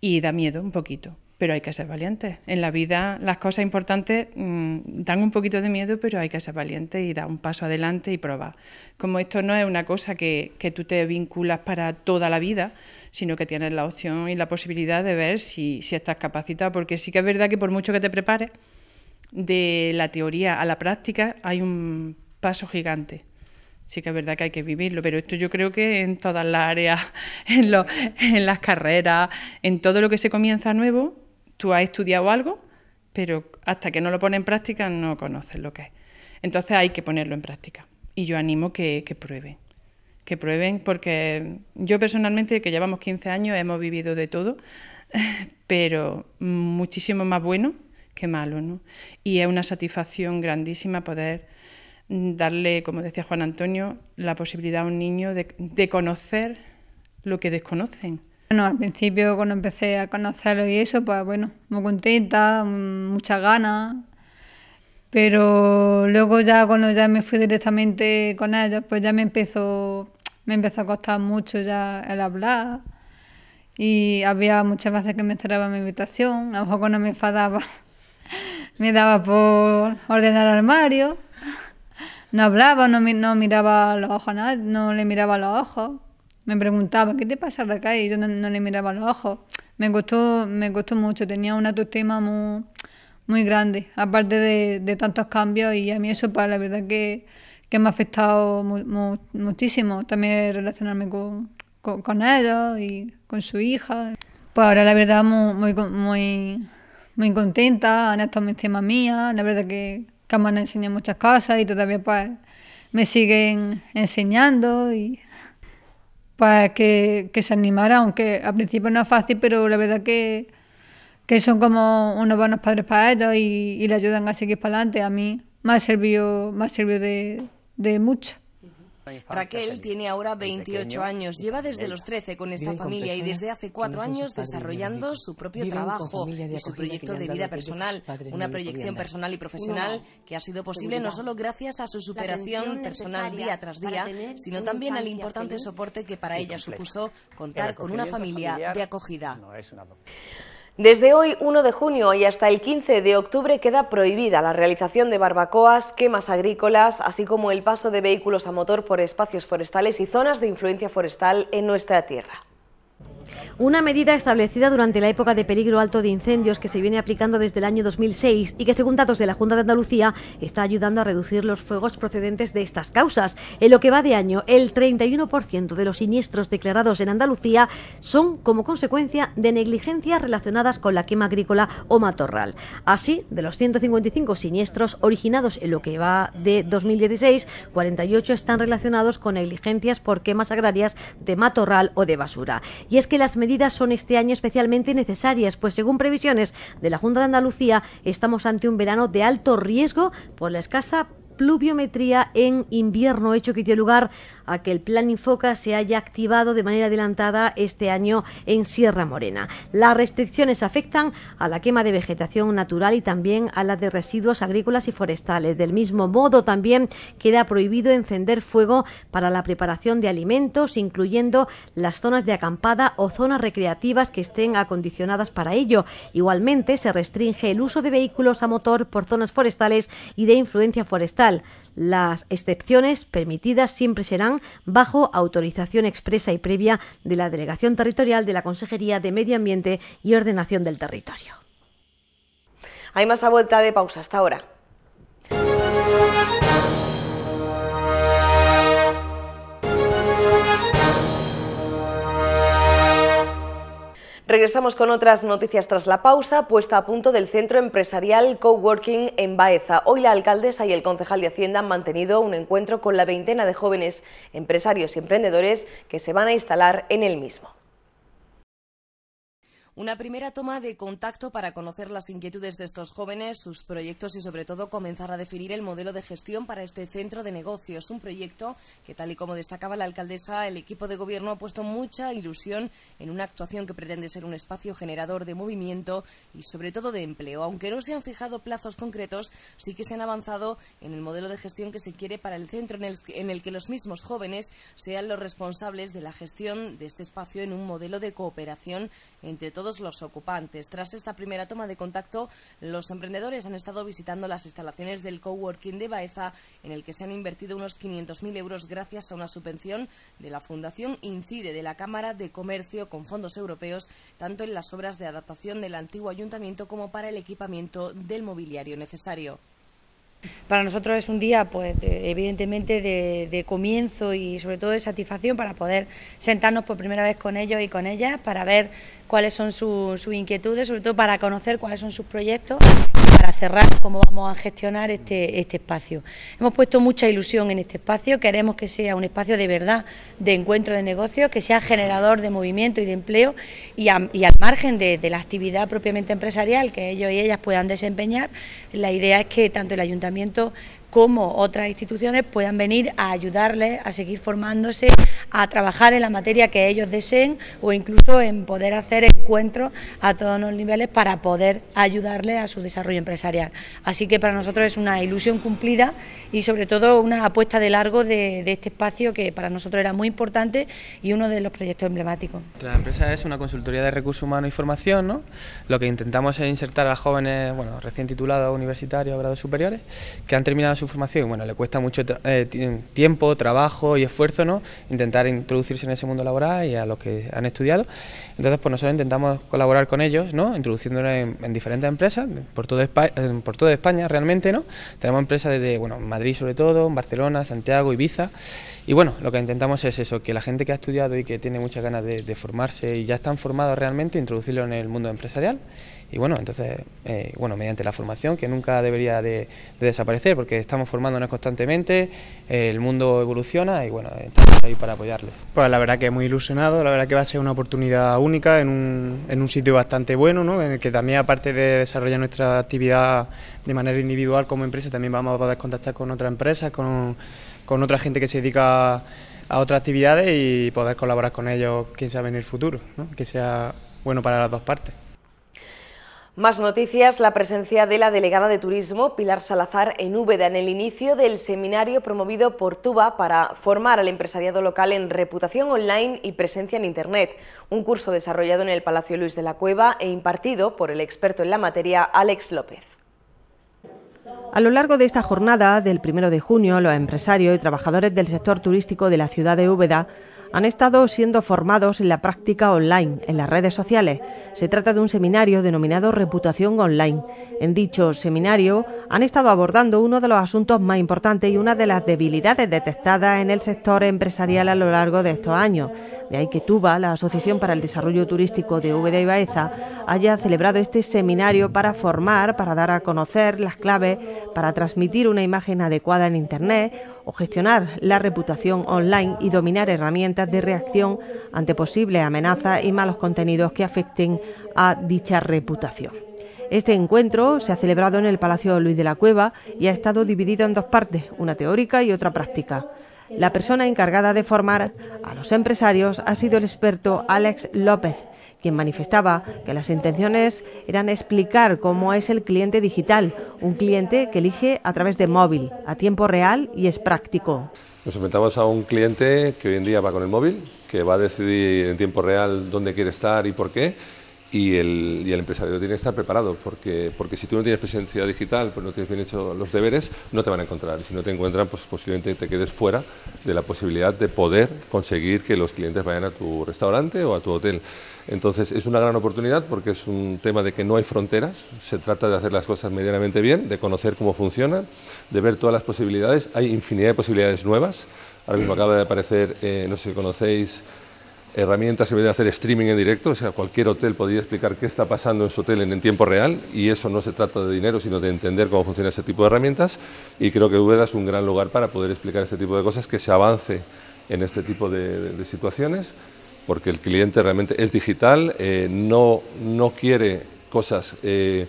Y da miedo un poquito, pero hay que ser valiente. En la vida las cosas importantes mm, dan un poquito de miedo, pero hay que ser valiente y dar un paso adelante y probar. Como esto no es una cosa que, tú te vinculas para toda la vida, sino que tienes la opción y la posibilidad de ver si, si estás capacitado, porque sí que es verdad que por mucho que te prepares, de la teoría a la práctica hay un paso gigante. Sí que es verdad que hay que vivirlo, pero esto yo creo que en todas las áreas, en, en las carreras, en todo lo que se comienza nuevo, tú has estudiado algo, pero hasta que no lo pones en práctica no conoces lo que es. Entonces hay que ponerlo en práctica. Y yo animo que, que prueben, que prueben, porque yo personalmente, que llevamos 15 años, hemos vivido de todo, pero muchísimo más bueno qué malo, ¿no? Y es una satisfacción grandísima poder mm, darle, como decía Juan Antonio, la posibilidad a un niño de, conocer lo que desconocen. Bueno, al principio cuando empecé a conocerlo y eso, pues bueno, muy contenta, mm, muchas ganas, pero luego ya cuando ya me fui directamente con ellos, pues ya me empezó, me empezó a costar mucho ya el hablar y había muchas veces que me cerraba mi invitación, a lo mejor cuando me enfadaba me daba por ordenar el armario. No hablaba, no, no miraba los ojos nada, no le miraba los ojos. Me preguntaba, ¿qué te pasa, acá Y yo no, le miraba los ojos. Me costó, me costó mucho, tenía una autoestima muy, muy grande, aparte de, tantos cambios y a mí eso, para pues, la verdad que, me ha afectado muchísimo. También relacionarme con, con ellos y con su hija. Pues ahora la verdad muy, muy, muy muy contenta, Ana mi encima mía, la verdad que han enseña muchas cosas y todavía pues me siguen enseñando y pues que, se animara, aunque al principio no es fácil, pero la verdad que, son como unos buenos padres para ellos y, le ayudan a seguir para adelante. A mí me ha servido, de, de mucho. Raquel tiene ahora 28 años, lleva desde los 13 con esta familia y desde hace cuatro años desarrollando su propio trabajo y su proyecto de vida personal, una proyección personal y profesional que ha sido posible no solo gracias a su superación personal día tras día, sino también al importante soporte que para ella supuso contar con una familia de acogida. Desde hoy 1 de junio y hasta el 15 de octubre queda prohibida la realización de barbacoas, quemas agrícolas, así como el paso de vehículos a motor por espacios forestales y zonas de influencia forestal en nuestra tierra. Una medida establecida durante la época de peligro alto de incendios que se viene aplicando desde el año 2006 y que, según datos de la Junta de Andalucía, está ayudando a reducir los fuegos procedentes de estas causas. En lo que va de año, el 31% de los siniestros declarados en Andalucía son como consecuencia de negligencias relacionadas con la quema agrícola o matorral. Así, de los 155 siniestros originados en lo que va de 2016, 48 están relacionados con negligencias por quemas agrarias de matorral o de basura. Y es que las medidas son este año especialmente necesarias, pues según previsiones de la Junta de Andalucía, estamos ante un verano de alto riesgo por la escasa pluviometría en invierno, hecho que tiene lugar a que el plan Infoca se haya activado de manera adelantada este año en Sierra Morena. Las restricciones afectan a la quema de vegetación natural y también a la de residuos agrícolas y forestales. Del mismo modo, también queda prohibido encender fuego para la preparación de alimentos, incluyendo las zonas de acampada o zonas recreativas que estén acondicionadas para ello. Igualmente, se restringe el uso de vehículos a motor por zonas forestales y de influencia forestal. Las excepciones permitidas siempre serán bajo autorización expresa y previa de la Delegación Territorial de la Consejería de Medio Ambiente y Ordenación del Territorio. Hay más a vuelta de pausa hasta ahora. Regresamos con otras noticias tras la pausa, puesta a punto del centro empresarial Coworking en Baeza. Hoy la alcaldesa y el concejal de Hacienda han mantenido un encuentro con la veintena de jóvenes empresarios y emprendedores que se van a instalar en el mismo. Una primera toma de contacto para conocer las inquietudes de estos jóvenes, sus proyectos y sobre todo comenzar a definir el modelo de gestión para este centro de negocios. Un proyecto que tal y como destacaba la alcaldesa, el equipo de gobierno ha puesto mucha ilusión en una actuación que pretende ser un espacio generador de movimiento y sobre todo de empleo. Aunque no se han fijado plazos concretos, sí que se han avanzado en el modelo de gestión que se quiere para el centro en el, que los mismos jóvenes sean los responsables de la gestión de este espacio en un modelo de cooperación entre todos los ocupantes. Tras esta primera toma de contacto, los emprendedores han estado visitando las instalaciones del coworking de Baeza, en el que se han invertido unos 500.000 euros gracias a una subvención de la Fundación Incide de la Cámara de Comercio con fondos europeos, tanto en las obras de adaptación del antiguo ayuntamiento como para el equipamiento del mobiliario necesario. Para nosotros es un día, pues, evidentemente, de, comienzo y sobre todo de satisfacción para poder sentarnos por primera vez con ellos y con ellas, para ver cuáles son sus inquietudes, sobre todo para conocer cuáles son sus proyectos y para cerrar cómo vamos a gestionar este, este, espacio. Hemos puesto mucha ilusión en este espacio, queremos que sea un espacio de verdad, de encuentro de negocios, que sea generador de movimiento y de empleo y, al margen de, de la actividad propiamente empresarial que ellos y ellas puedan desempeñar, la idea es que tanto el ayuntamiento como otras instituciones puedan venir a ayudarles a seguir formándose, a trabajar en la materia que ellos deseen o incluso en poder hacer encuentros a todos los niveles para poder ayudarles a su desarrollo empresarial. Así que para nosotros es una ilusión cumplida y sobre todo una apuesta de largo de, este espacio que para nosotros era muy importante y uno de los proyectos emblemáticos. La empresa es una consultoría de recursos humanos y formación, Lo que intentamos es insertar a jóvenes, bueno, recién titulados, universitarios, grados superiores, que han terminado información formación, bueno, le cuesta mucho eh, tiempo, trabajo y esfuerzo, ¿no? Intentar introducirse en ese mundo laboral y a los que han estudiado. Entonces, pues nosotros intentamos colaborar con ellos, ¿no? Introduciéndonos en, diferentes empresas, por toda, España, eh, por toda España realmente, ¿no? Tenemos empresas desde, bueno, Madrid sobre todo, Barcelona, Santiago, y Ibiza. Y bueno, lo que intentamos es eso, que la gente que ha estudiado y que tiene muchas ganas de, de formarse y ya están formados realmente, introducirlo en el mundo empresarial y bueno, entonces, eh, bueno, mediante la formación, que nunca debería de, desaparecer, porque estamos formándonos constantemente, eh, el mundo evoluciona y bueno, estamos ahí para apoyarles. Pues la verdad que muy ilusionado, la verdad que va a ser una oportunidad única en un, en un sitio bastante bueno, ¿no? en el que también aparte de desarrollar nuestra actividad de manera individual como empresa, también vamos a poder contactar con otras empresas, con, con otra gente que se dedica a otras actividades y poder colaborar con ellos, quién sabe, en el futuro, que sea bueno para las dos partes. Más noticias, la presencia de la delegada de Turismo, Pilar Salazar, en Úbeda en el inicio del seminario promovido por Tuba para formar al empresariado local en reputación online y presencia en Internet, un curso desarrollado en el Palacio Luis de la Cueva e impartido por el experto en la materia Alex López. A lo largo de esta jornada, del 1 de junio, los empresarios y trabajadores del sector turístico de la ciudad de Úbeda han estado siendo formados en la práctica online, en las redes sociales. Se trata de un seminario denominado Reputación Online. En dicho seminario han estado abordando uno de los asuntos más importantes y una de las debilidades detectadas en el sector empresarial a lo largo de estos años. De ahí que Tuba, la Asociación para el Desarrollo Turístico de Úbeda y Baeza, haya celebrado este seminario para formar, para dar a conocer las claves para transmitir una imagen adecuada en Internet o gestionar la reputación online y dominar herramientas de reacción ante posibles amenazas y malos contenidos que afecten a dicha reputación. Este encuentro se ha celebrado en el Palacio Luis de la Cueva y ha estado dividido en dos partes, una teórica y otra práctica. La persona encargada de formar a los empresarios ha sido el experto Alex López, quien manifestaba que las intenciones eran explicar cómo es el cliente digital, un cliente que elige a través de móvil, a tiempo real y es práctico. Nos enfrentamos a un cliente que hoy en día va con el móvil, que va a decidir en tiempo real dónde quiere estar y por qué, y el, y el, empresario tiene que estar preparado, porque, porque si tú no tienes presencia digital, pues no tienes bien hecho los deberes, no te van a encontrar. Y si no te encuentran, pues posiblemente te quedes fuera de la posibilidad de poder conseguir que los clientes vayan a tu restaurante o a tu hotel. Entonces es una gran oportunidad porque es un tema de que no hay fronteras, se trata de hacer las cosas medianamente bien, de conocer cómo funciona... de ver todas las posibilidades. Hay infinidad de posibilidades nuevas. Ahora mismo acaba de aparecer, eh, no sé si conocéis, herramientas que pueden hacer streaming en directo, o sea, cualquier hotel podría explicar qué está pasando en su hotel en, tiempo real y eso no se trata de dinero, sino de entender cómo funciona ese tipo de herramientas y creo que Ubeda es un gran lugar para poder explicar este tipo de cosas, que se avance en este tipo de situaciones porque el cliente realmente es digital, eh, no, no quiere cosas eh,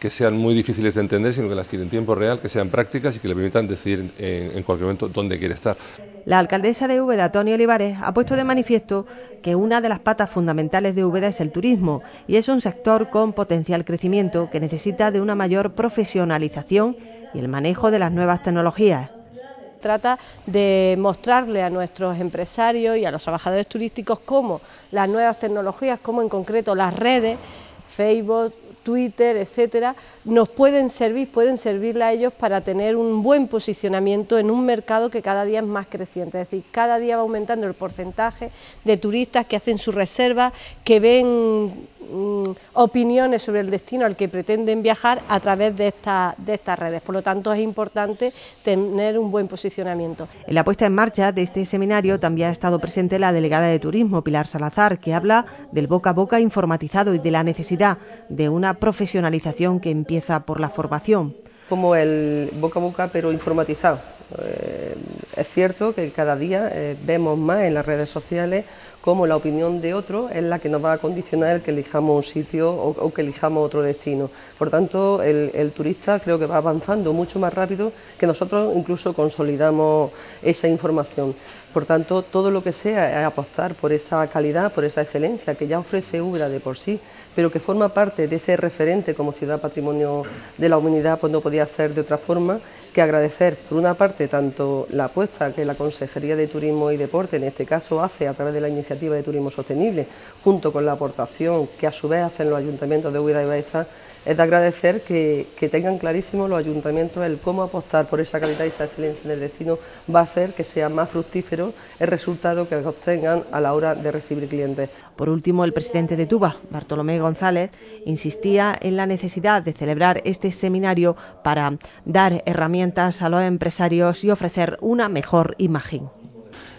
que sean muy difíciles de entender, sino que las quiere en tiempo real, que sean prácticas y que le permitan decidir en, cualquier momento dónde quiere estar. La alcaldesa de Úbeda, Toni Olivares, ha puesto de manifiesto que una de las patas fundamentales de Úbeda es el turismo y es un sector con potencial crecimiento que necesita de una mayor profesionalización y el manejo de las nuevas tecnologías trata de mostrarle a nuestros empresarios y a los trabajadores turísticos cómo las nuevas tecnologías, como en concreto las redes, Facebook, Twitter, etcétera, nos pueden servir, pueden servirle a ellos para tener un buen posicionamiento en un mercado que cada día es más creciente. Es decir, cada día va aumentando el porcentaje de turistas que hacen sus reserva, que ven Mm, opiniones sobre el destino al que pretenden viajar a través de, estas redes. Por lo tanto, es importante tener un buen posicionamiento. En la puesta en marcha de este seminario también ha estado presente la delegada de Turismo, Pilar Salazar, que habla del boca a boca informatizado y de la necesidad de una profesionalización que empieza por la formación. Como el boca a boca, pero informatizado. Eh, es cierto que cada día eh, vemos más en las redes sociales ...como la opinión de otro es la que nos va a condicionar el que elijamos un sitio o, que elijamos otro destino. Por tanto, el, el, turista creo que va avanzando mucho más rápido que nosotros incluso consolidamos esa información. Por tanto, todo lo que sea es apostar por esa calidad, por esa excelencia que ya ofrece Ubra de por sí pero que forma parte de ese referente como ciudad patrimonio de la humanidad, pues no podía ser de otra forma que agradecer, por una parte, tanto la apuesta que la Consejería de Turismo y Deporte, en este caso, hace a través de la iniciativa de Turismo Sostenible, junto con la aportación que a su vez hacen los ayuntamientos de Huida y Baeza, es de agradecer que, tengan clarísimo los ayuntamientos el cómo apostar por esa calidad y esa excelencia en el destino va a hacer que sea más fructífero el resultado que obtengan a la hora de recibir clientes. Por último, el presidente de Tuba, Bartolomé González, insistía en la necesidad de celebrar este seminario para dar herramientas a los empresarios y ofrecer una mejor imagen.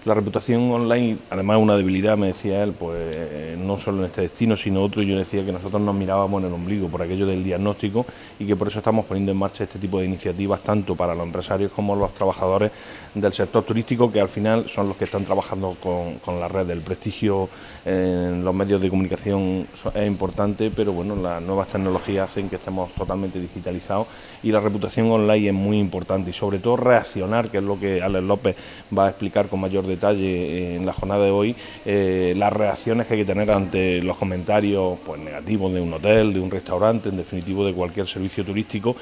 La reputación online, además una debilidad, me decía él, pues eh, no solo en este destino, sino otro, yo decía que nosotros nos mirábamos en el ombligo por aquello del diagnóstico y que por eso estamos poniendo en marcha este tipo de iniciativas, tanto para los empresarios como los trabajadores del sector turístico, que al final son los que están trabajando con, con la red. El prestigio en los medios de comunicación es importante, pero bueno, las nuevas tecnologías hacen que estemos totalmente digitalizados y la reputación online es muy importante y sobre todo reaccionar, que es lo que Alex López va a explicar con mayor detalle en la jornada de hoy eh, las reacciones que hay que tener ante los comentarios pues, negativos de un hotel, de un restaurante, en definitivo de cualquier servicio turístico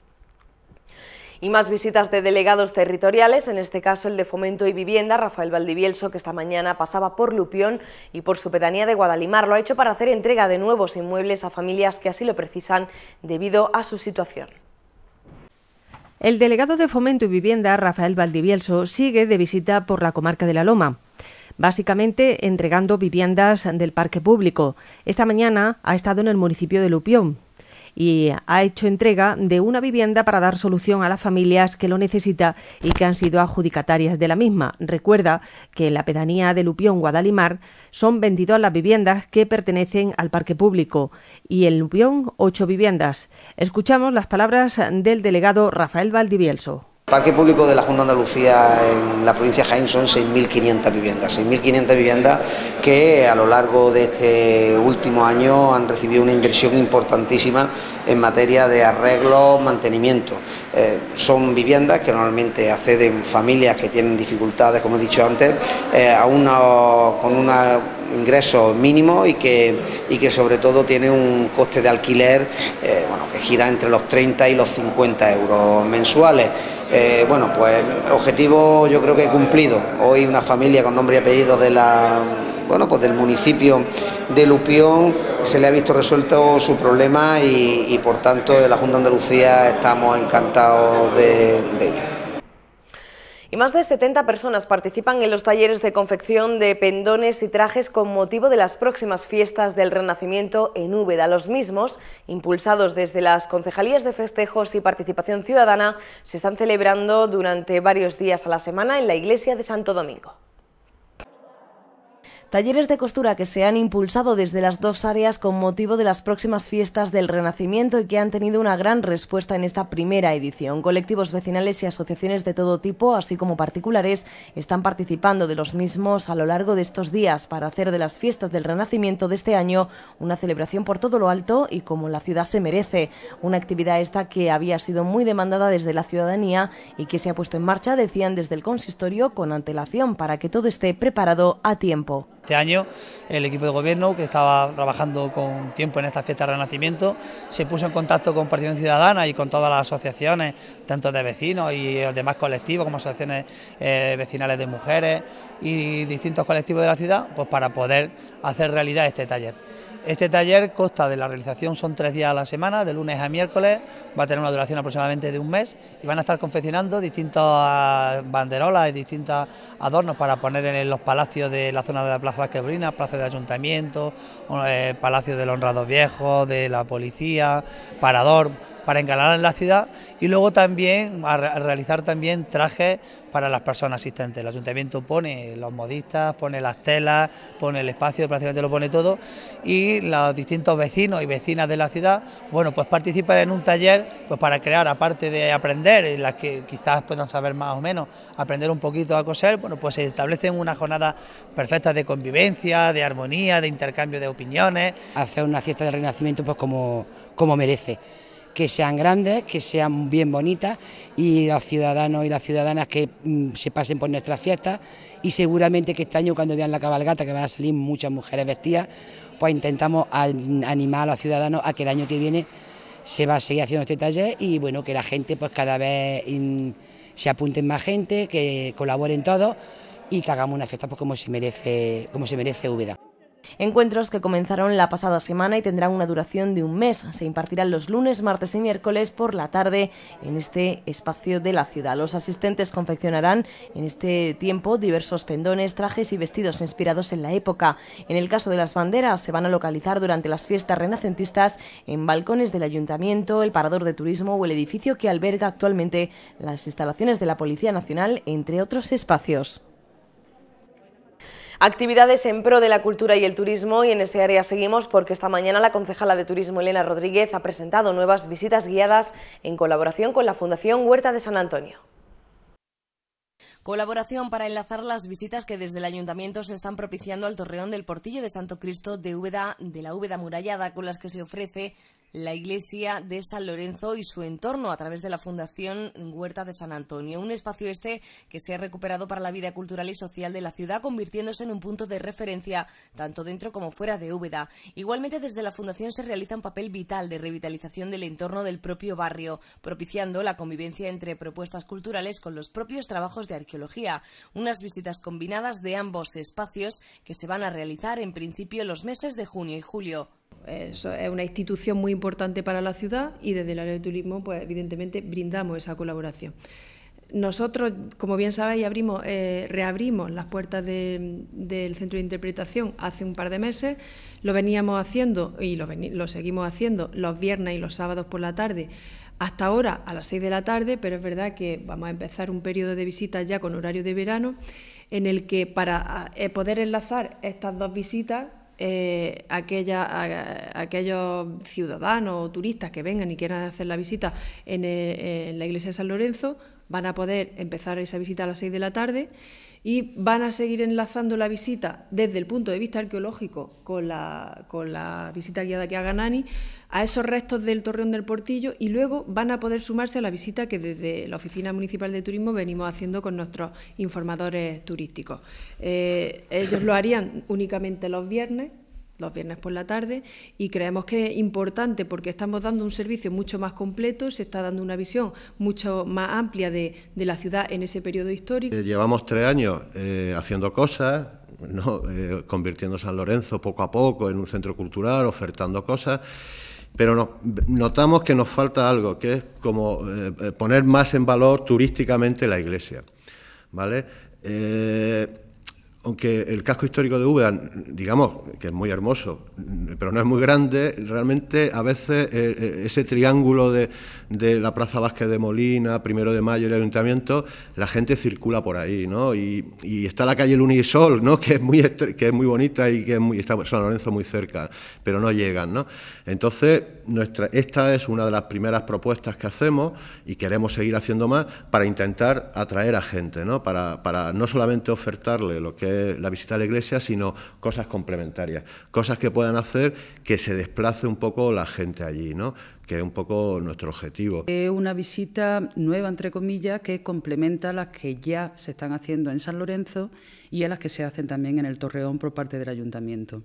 y más visitas de delegados territoriales, en este caso el de Fomento y Vivienda, Rafael Valdivielso, que esta mañana pasaba por Lupión y por su pedanía de Guadalimar. Lo ha hecho para hacer entrega de nuevos inmuebles a familias que así lo precisan debido a su situación. El delegado de Fomento y Vivienda, Rafael Valdivielso, sigue de visita por la comarca de La Loma básicamente entregando viviendas del parque público. Esta mañana ha estado en el municipio de Lupión, y ha hecho entrega de una vivienda para dar solución a las familias que lo necesita y que han sido adjudicatarias de la misma. Recuerda que en la pedanía de Lupión, Guadalimar, son vendidas las viviendas que pertenecen al parque público y en Lupión ocho viviendas. Escuchamos las palabras del delegado Rafael Valdivielso. Parque público de la Junta Andalucía en la provincia de Jaén son 6.500 viviendas, 6.500 viviendas que a lo largo de este último año han recibido una inversión importantísima en materia de arreglo, mantenimiento. Eh, son viviendas que normalmente acceden familias que tienen dificultades, como he dicho antes, eh, a una, con una ingresos mínimos y que, y que sobre todo tiene un coste de alquiler eh, bueno, que gira entre los 30 y los 50 euros mensuales. Eh, bueno, pues objetivo yo creo que he cumplido. Hoy una familia con nombre y apellido de la, bueno, pues del municipio de Lupión se le ha visto resuelto su problema y, por tanto de la Junta de Andalucía estamos encantados de, de y más de 70 personas participan en los talleres de confección de pendones y trajes con motivo de las próximas fiestas del Renacimiento en Úbeda. Los mismos, impulsados desde las concejalías de festejos y participación ciudadana, se están celebrando durante varios días a la semana en la iglesia de Santo Domingo. Talleres de costura que se han impulsado desde las dos áreas con motivo de las próximas fiestas del Renacimiento y que han tenido una gran respuesta en esta primera edición. Colectivos vecinales y asociaciones de todo tipo, así como particulares, están participando de los mismos a lo largo de estos días para hacer de las fiestas del Renacimiento de este año una celebración por todo lo alto y como la ciudad se merece. Una actividad esta que había sido muy demandada desde la ciudadanía y que se ha puesto en marcha, decían desde el consistorio, con antelación para que todo esté preparado a tiempo. Este año el equipo de gobierno, que estaba trabajando con tiempo en esta fiesta de renacimiento, se puso en contacto con Partido Ciudadana y con todas las asociaciones, tanto de vecinos y demás colectivos, como asociaciones eh, vecinales de mujeres y distintos colectivos de la ciudad, pues para poder hacer realidad este taller. Este taller consta de la realización, son tres días a la semana, de lunes a miércoles, va a tener una duración aproximadamente de un mes y van a estar confeccionando distintas banderolas y distintos adornos para poner en los palacios de la zona de la Plaza Quebrina, Plaza de Ayuntamiento, eh, Palacio del honrado viejo de la Policía, Parador, para encalar en la ciudad y luego también a realizar también trajes para las personas asistentes. El ayuntamiento pone los modistas, pone las telas, pone el espacio, prácticamente lo pone todo, y los distintos vecinos y vecinas de la ciudad, bueno, pues participan en un taller pues para crear, aparte de aprender, en las que quizás puedan saber más o menos, aprender un poquito a coser, bueno, pues se establecen una jornada perfecta de convivencia, de armonía, de intercambio de opiniones. Hacer una fiesta de renacimiento pues como, como merece que sean grandes, que sean bien bonitas y los ciudadanos y las ciudadanas que mm, se pasen por nuestras fiestas y seguramente que este año cuando vean la cabalgata, que van a salir muchas mujeres vestidas, pues intentamos animar a los ciudadanos a que el año que viene se va a seguir haciendo este taller y bueno, que la gente pues cada vez mm, se apunten más gente, que colaboren todos y que hagamos una fiesta pues como se merece, como se merece Úbeda. Encuentros que comenzaron la pasada semana y tendrán una duración de un mes. Se impartirán los lunes, martes y miércoles por la tarde en este espacio de la ciudad. Los asistentes confeccionarán en este tiempo diversos pendones, trajes y vestidos inspirados en la época. En el caso de las banderas, se van a localizar durante las fiestas renacentistas en balcones del ayuntamiento, el parador de turismo o el edificio que alberga actualmente las instalaciones de la Policía Nacional, entre otros espacios. Actividades en pro de la cultura y el turismo y en ese área seguimos porque esta mañana la concejala de turismo Elena Rodríguez ha presentado nuevas visitas guiadas en colaboración con la Fundación Huerta de San Antonio. Colaboración para enlazar las visitas que desde el ayuntamiento se están propiciando al torreón del Portillo de Santo Cristo de Úbeda, de la Úbeda murallada, con las que se ofrece la iglesia de San Lorenzo y su entorno a través de la Fundación Huerta de San Antonio. Un espacio este que se ha recuperado para la vida cultural y social de la ciudad, convirtiéndose en un punto de referencia tanto dentro como fuera de Úbeda. Igualmente, desde la Fundación se realiza un papel vital de revitalización del entorno del propio barrio, propiciando la convivencia entre propuestas culturales con los propios trabajos de arqueología. Unas visitas combinadas de ambos espacios que se van a realizar en principio los meses de junio y julio es una institución muy importante para la ciudad y desde el área de turismo, pues evidentemente, brindamos esa colaboración. Nosotros, como bien sabéis, abrimos, eh, reabrimos las puertas del centro de interpretación hace un par de meses. Lo veníamos haciendo y lo, seguimos haciendo los viernes y los sábados por la tarde, hasta ahora a las 6 de la tarde, pero es verdad que vamos a empezar un periodo de visitas ya con horario de verano, en el que para eh, poder enlazar estas dos visitas eh, aquella, aquellos ciudadanos o turistas que vengan y quieran hacer la visita en, eh, en la iglesia de San Lorenzo van a poder empezar esa visita a las 6 de la tarde y van a seguir enlazando la visita desde el punto de vista arqueológico con la, visita guiada que haga Nani a esos restos del Torreón del Portillo y luego van a poder sumarse a la visita que desde la Oficina Municipal de Turismo venimos haciendo con nuestros informadores turísticos. Eh, ellos lo harían únicamente los viernes los viernes por la tarde y creemos que es importante porque estamos dando un servicio mucho más completo, se está dando una visión mucho más amplia de, la ciudad en ese periodo histórico. Eh, llevamos tres años eh, haciendo cosas, eh, convirtiendo San Lorenzo poco a poco en un centro cultural, ofertando cosas. Pero notamos que nos falta algo, que es como poner más en valor turísticamente la iglesia. ¿vale? aunque el casco histórico de Úbeda, digamos, que es muy hermoso, pero no es muy grande, realmente a veces eh, eh, ese triángulo de, la Plaza Vázquez de Molina, Primero de Mayo y el Ayuntamiento, la gente circula por ahí, ¿no? Y, está la calle Lunisol, ¿no? Que es muy, que es muy bonita y que muy, está San Lorenzo muy cerca, pero no llegan, ¿no? Entonces, nuestra, esta es una de las primeras propuestas que hacemos y queremos seguir haciendo más para intentar atraer a gente, ¿no? para no solamente ofertarle lo que eh, la visita a la iglesia, sino cosas complementarias, cosas que puedan hacer que se desplace un poco la gente allí, ¿no? que es un poco nuestro objetivo. Es una visita nueva, entre comillas, que complementa las que ya se están haciendo en San Lorenzo y a las que se hacen también en el Torreón por parte del ayuntamiento.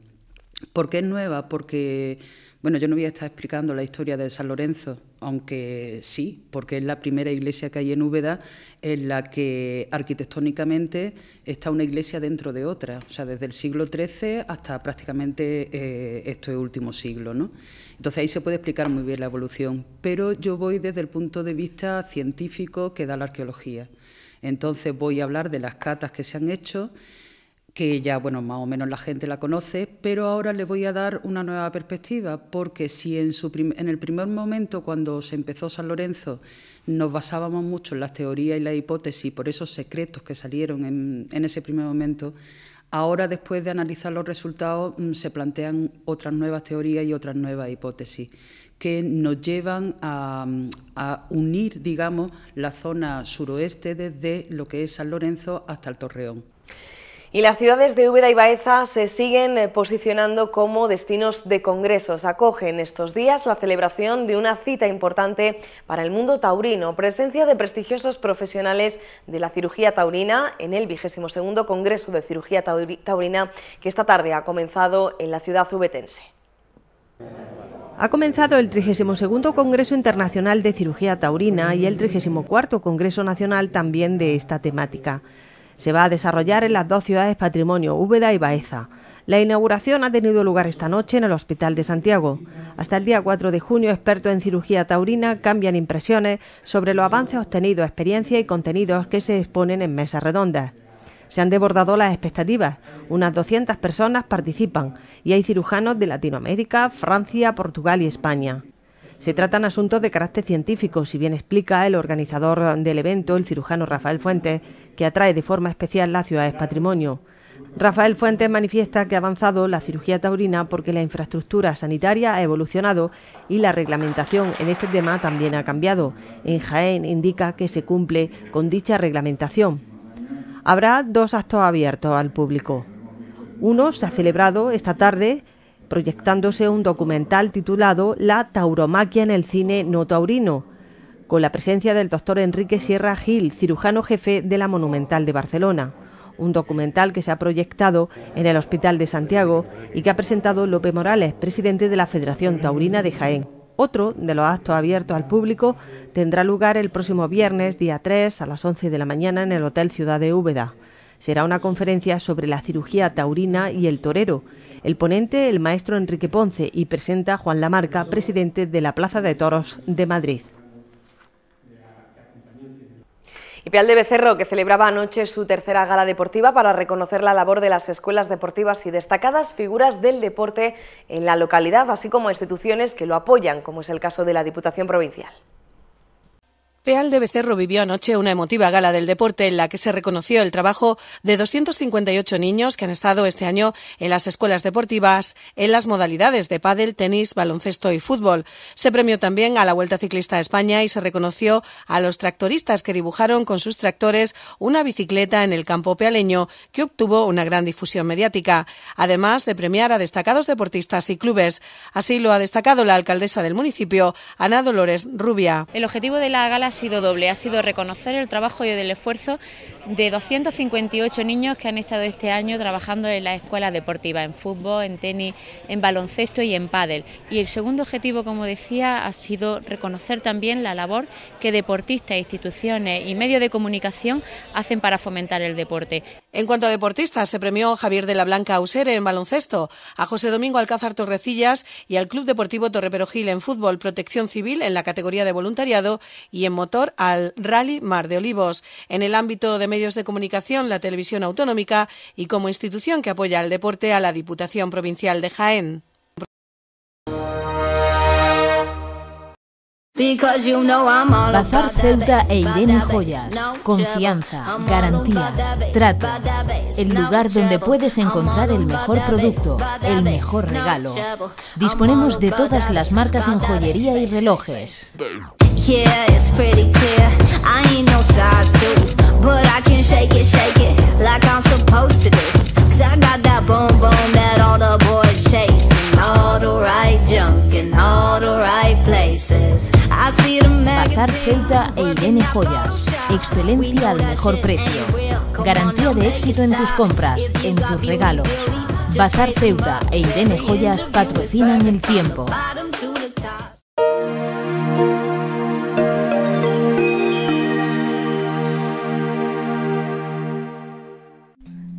¿Por qué es nueva? Porque bueno, yo no voy a estar explicando la historia de San Lorenzo, aunque sí, porque es la primera iglesia que hay en Úbeda en la que arquitectónicamente está una iglesia dentro de otra, o sea, desde el siglo XIII hasta prácticamente este último siglo. ¿no? Entonces ahí se puede explicar muy bien la evolución, pero yo voy desde el punto de vista científico que da la arqueología. Entonces voy a hablar de las catas que se han hecho que ya, bueno, más o menos la gente la conoce, pero ahora le voy a dar una nueva perspectiva, porque si en, el primer momento, cuando se empezó San Lorenzo, nos basábamos mucho en las teorías y la hipótesis, por esos secretos que salieron en, ese primer momento, ahora después de analizar los resultados mm, se plantean otras nuevas teorías y otras nuevas hipótesis que nos llevan a, mm, a, unir, digamos, la zona suroeste desde lo que es San Lorenzo hasta el Torreón. Y las ciudades de Úbeda y Baeza se siguen eh, posicionando como destinos de congresos. Acoge en estos días la celebración de una cita importante para el mundo taurino, presencia de prestigiosos profesionales de la cirugía taurina en el vigésimo segundo Congreso de Cirugía Taurina que esta tarde ha comenzado en la ciudad ubetense. Ha comenzado el 32 Congreso Internacional de Cirugía Taurina y el 34 Congreso Nacional también de esta temática. Se va a desarrollar en las dos ciudades patrimonio, Úbeda y Baeza. La inauguración ha tenido lugar esta noche en el Hospital de Santiago. Hasta el día 4 de junio, expertos en cirugía taurina cambian impresiones sobre los avances obtenidos, experiencia y contenidos que se exponen en mesas redondas. Se han desbordado las expectativas. Unas 200 personas participan y hay cirujanos de Latinoamérica, Francia, Portugal y España. Se tratan asuntos de carácter científico, si bien explica el organizador del evento, el cirujano Rafael Fuentes, que atrae de forma especial la ciudad es patrimonio. Rafael Fuentes manifiesta que ha avanzado la cirugía taurina porque la infraestructura sanitaria ha evolucionado y la reglamentación en este tema también ha cambiado. En Jaén indica que se cumple con dicha reglamentación. Habrá dos actos abiertos al público. Uno se ha celebrado esta tarde proyectándose un documental titulado La tauromaquia en el cine no taurino, con la presencia del doctor Enrique Sierra Gil, cirujano jefe de la Monumental de Barcelona. Un documental que se ha proyectado en el Hospital de Santiago y que ha presentado Lope Morales, presidente de la Federación Taurina de Jaén. Otro de los actos abiertos al público tendrá lugar el próximo viernes, día 3, a las 11 de la mañana en el Hotel Ciudad de Úbeda. Será una conferencia sobre la cirugía taurina y el torero, el ponente, el maestro Enrique Ponce, y presenta Juan Lamarca, presidente de la Plaza de Toros de Madrid. Y Pial de Becerro, que celebraba anoche su tercera gala deportiva para reconocer la labor de las escuelas deportivas y destacadas figuras del deporte en la localidad, así como instituciones que lo apoyan, como es el caso de la Diputación Provincial. Peal de Becerro vivió anoche una emotiva gala del deporte en la que se reconoció el trabajo de 258 niños que han estado este año en las escuelas deportivas en las modalidades de pádel, tenis, baloncesto y fútbol. Se premió también a la Vuelta Ciclista de España y se reconoció a los tractoristas que dibujaron con sus tractores una bicicleta en el campo pealeño que obtuvo una gran difusión mediática, además de premiar a destacados deportistas y clubes. Así lo ha destacado la alcaldesa del municipio, Ana Dolores Rubia. El objetivo de la gala sido doble, ha sido reconocer el trabajo y el esfuerzo de 258 niños que han estado este año trabajando en las escuelas deportivas, en fútbol, en tenis, en baloncesto y en pádel. Y el segundo objetivo, como decía, ha sido reconocer también la labor que deportistas, instituciones y medios de comunicación hacen para fomentar el deporte. En cuanto a deportistas, se premió Javier de la Blanca Ausere en baloncesto, a José Domingo Alcázar Torrecillas y al Club Deportivo Torre en fútbol, protección civil en la categoría de voluntariado y en al Rally Mar de Olivos. En el ámbito de medios de comunicación, la televisión autonómica y como institución que apoya el deporte a la Diputación Provincial de Jaén. Bazar Ceuta e Irene Joyas. Confianza, garantía, trato. El lugar donde puedes encontrar el mejor producto, el mejor regalo. Disponemos de todas las marcas en joyería y relojes. Bazar Ceuta e Irene Joyas. Excelencia al mejor precio. Garantía de éxito en tus compras, en tus regalos. Bazar Ceuta e Irene Joyas patrocinan el tiempo.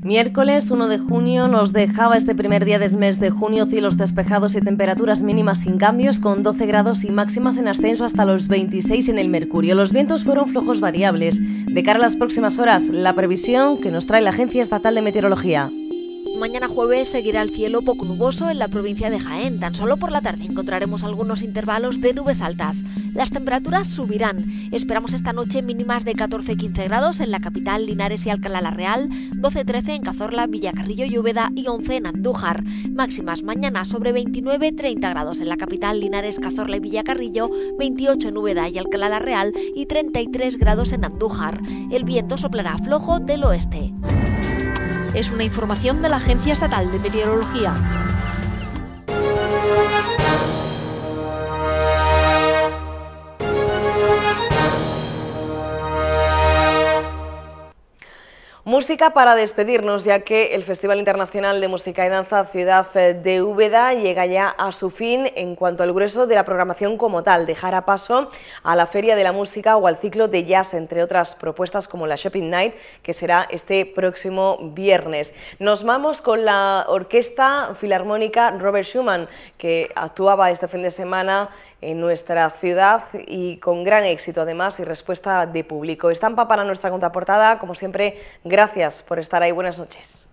Miércoles 1 de junio nos dejaba este primer día del mes de junio cielos despejados y temperaturas mínimas sin cambios con 12 grados y máximas en ascenso hasta los 26 en el mercurio. Los vientos fueron flojos variables. De cara a las próximas horas, la previsión que nos trae la Agencia Estatal de Meteorología. Mañana jueves seguirá el cielo poco nuboso en la provincia de Jaén. Tan solo por la tarde encontraremos algunos intervalos de nubes altas. Las temperaturas subirán. Esperamos esta noche mínimas de 14-15 grados en la capital, Linares y Alcalá la Real, 12-13 en Cazorla, Villacarrillo y Úbeda y 11 en Andújar. Máximas mañana sobre 29-30 grados en la capital, Linares, Cazorla y Villacarrillo, 28 en Úbeda y Alcalá la Real y 33 grados en Andújar. El viento soplará flojo del oeste. Es una información de la Agencia Estatal de Meteorología. Música para despedirnos, ya que el Festival Internacional de Música y Danza Ciudad eh, de Úbeda llega ya a su fin en cuanto al grueso de la programación como tal, dejará paso a la Feria de la Música o al ciclo de jazz, entre otras propuestas como la Shopping Night, que será este próximo viernes. Nos vamos con la Orquesta Filarmónica Robert Schumann, que actuaba este fin de semana en nuestra ciudad y con gran éxito además y respuesta de público. Estampa para nuestra contraportada, como siempre, gracias por estar ahí. Buenas noches.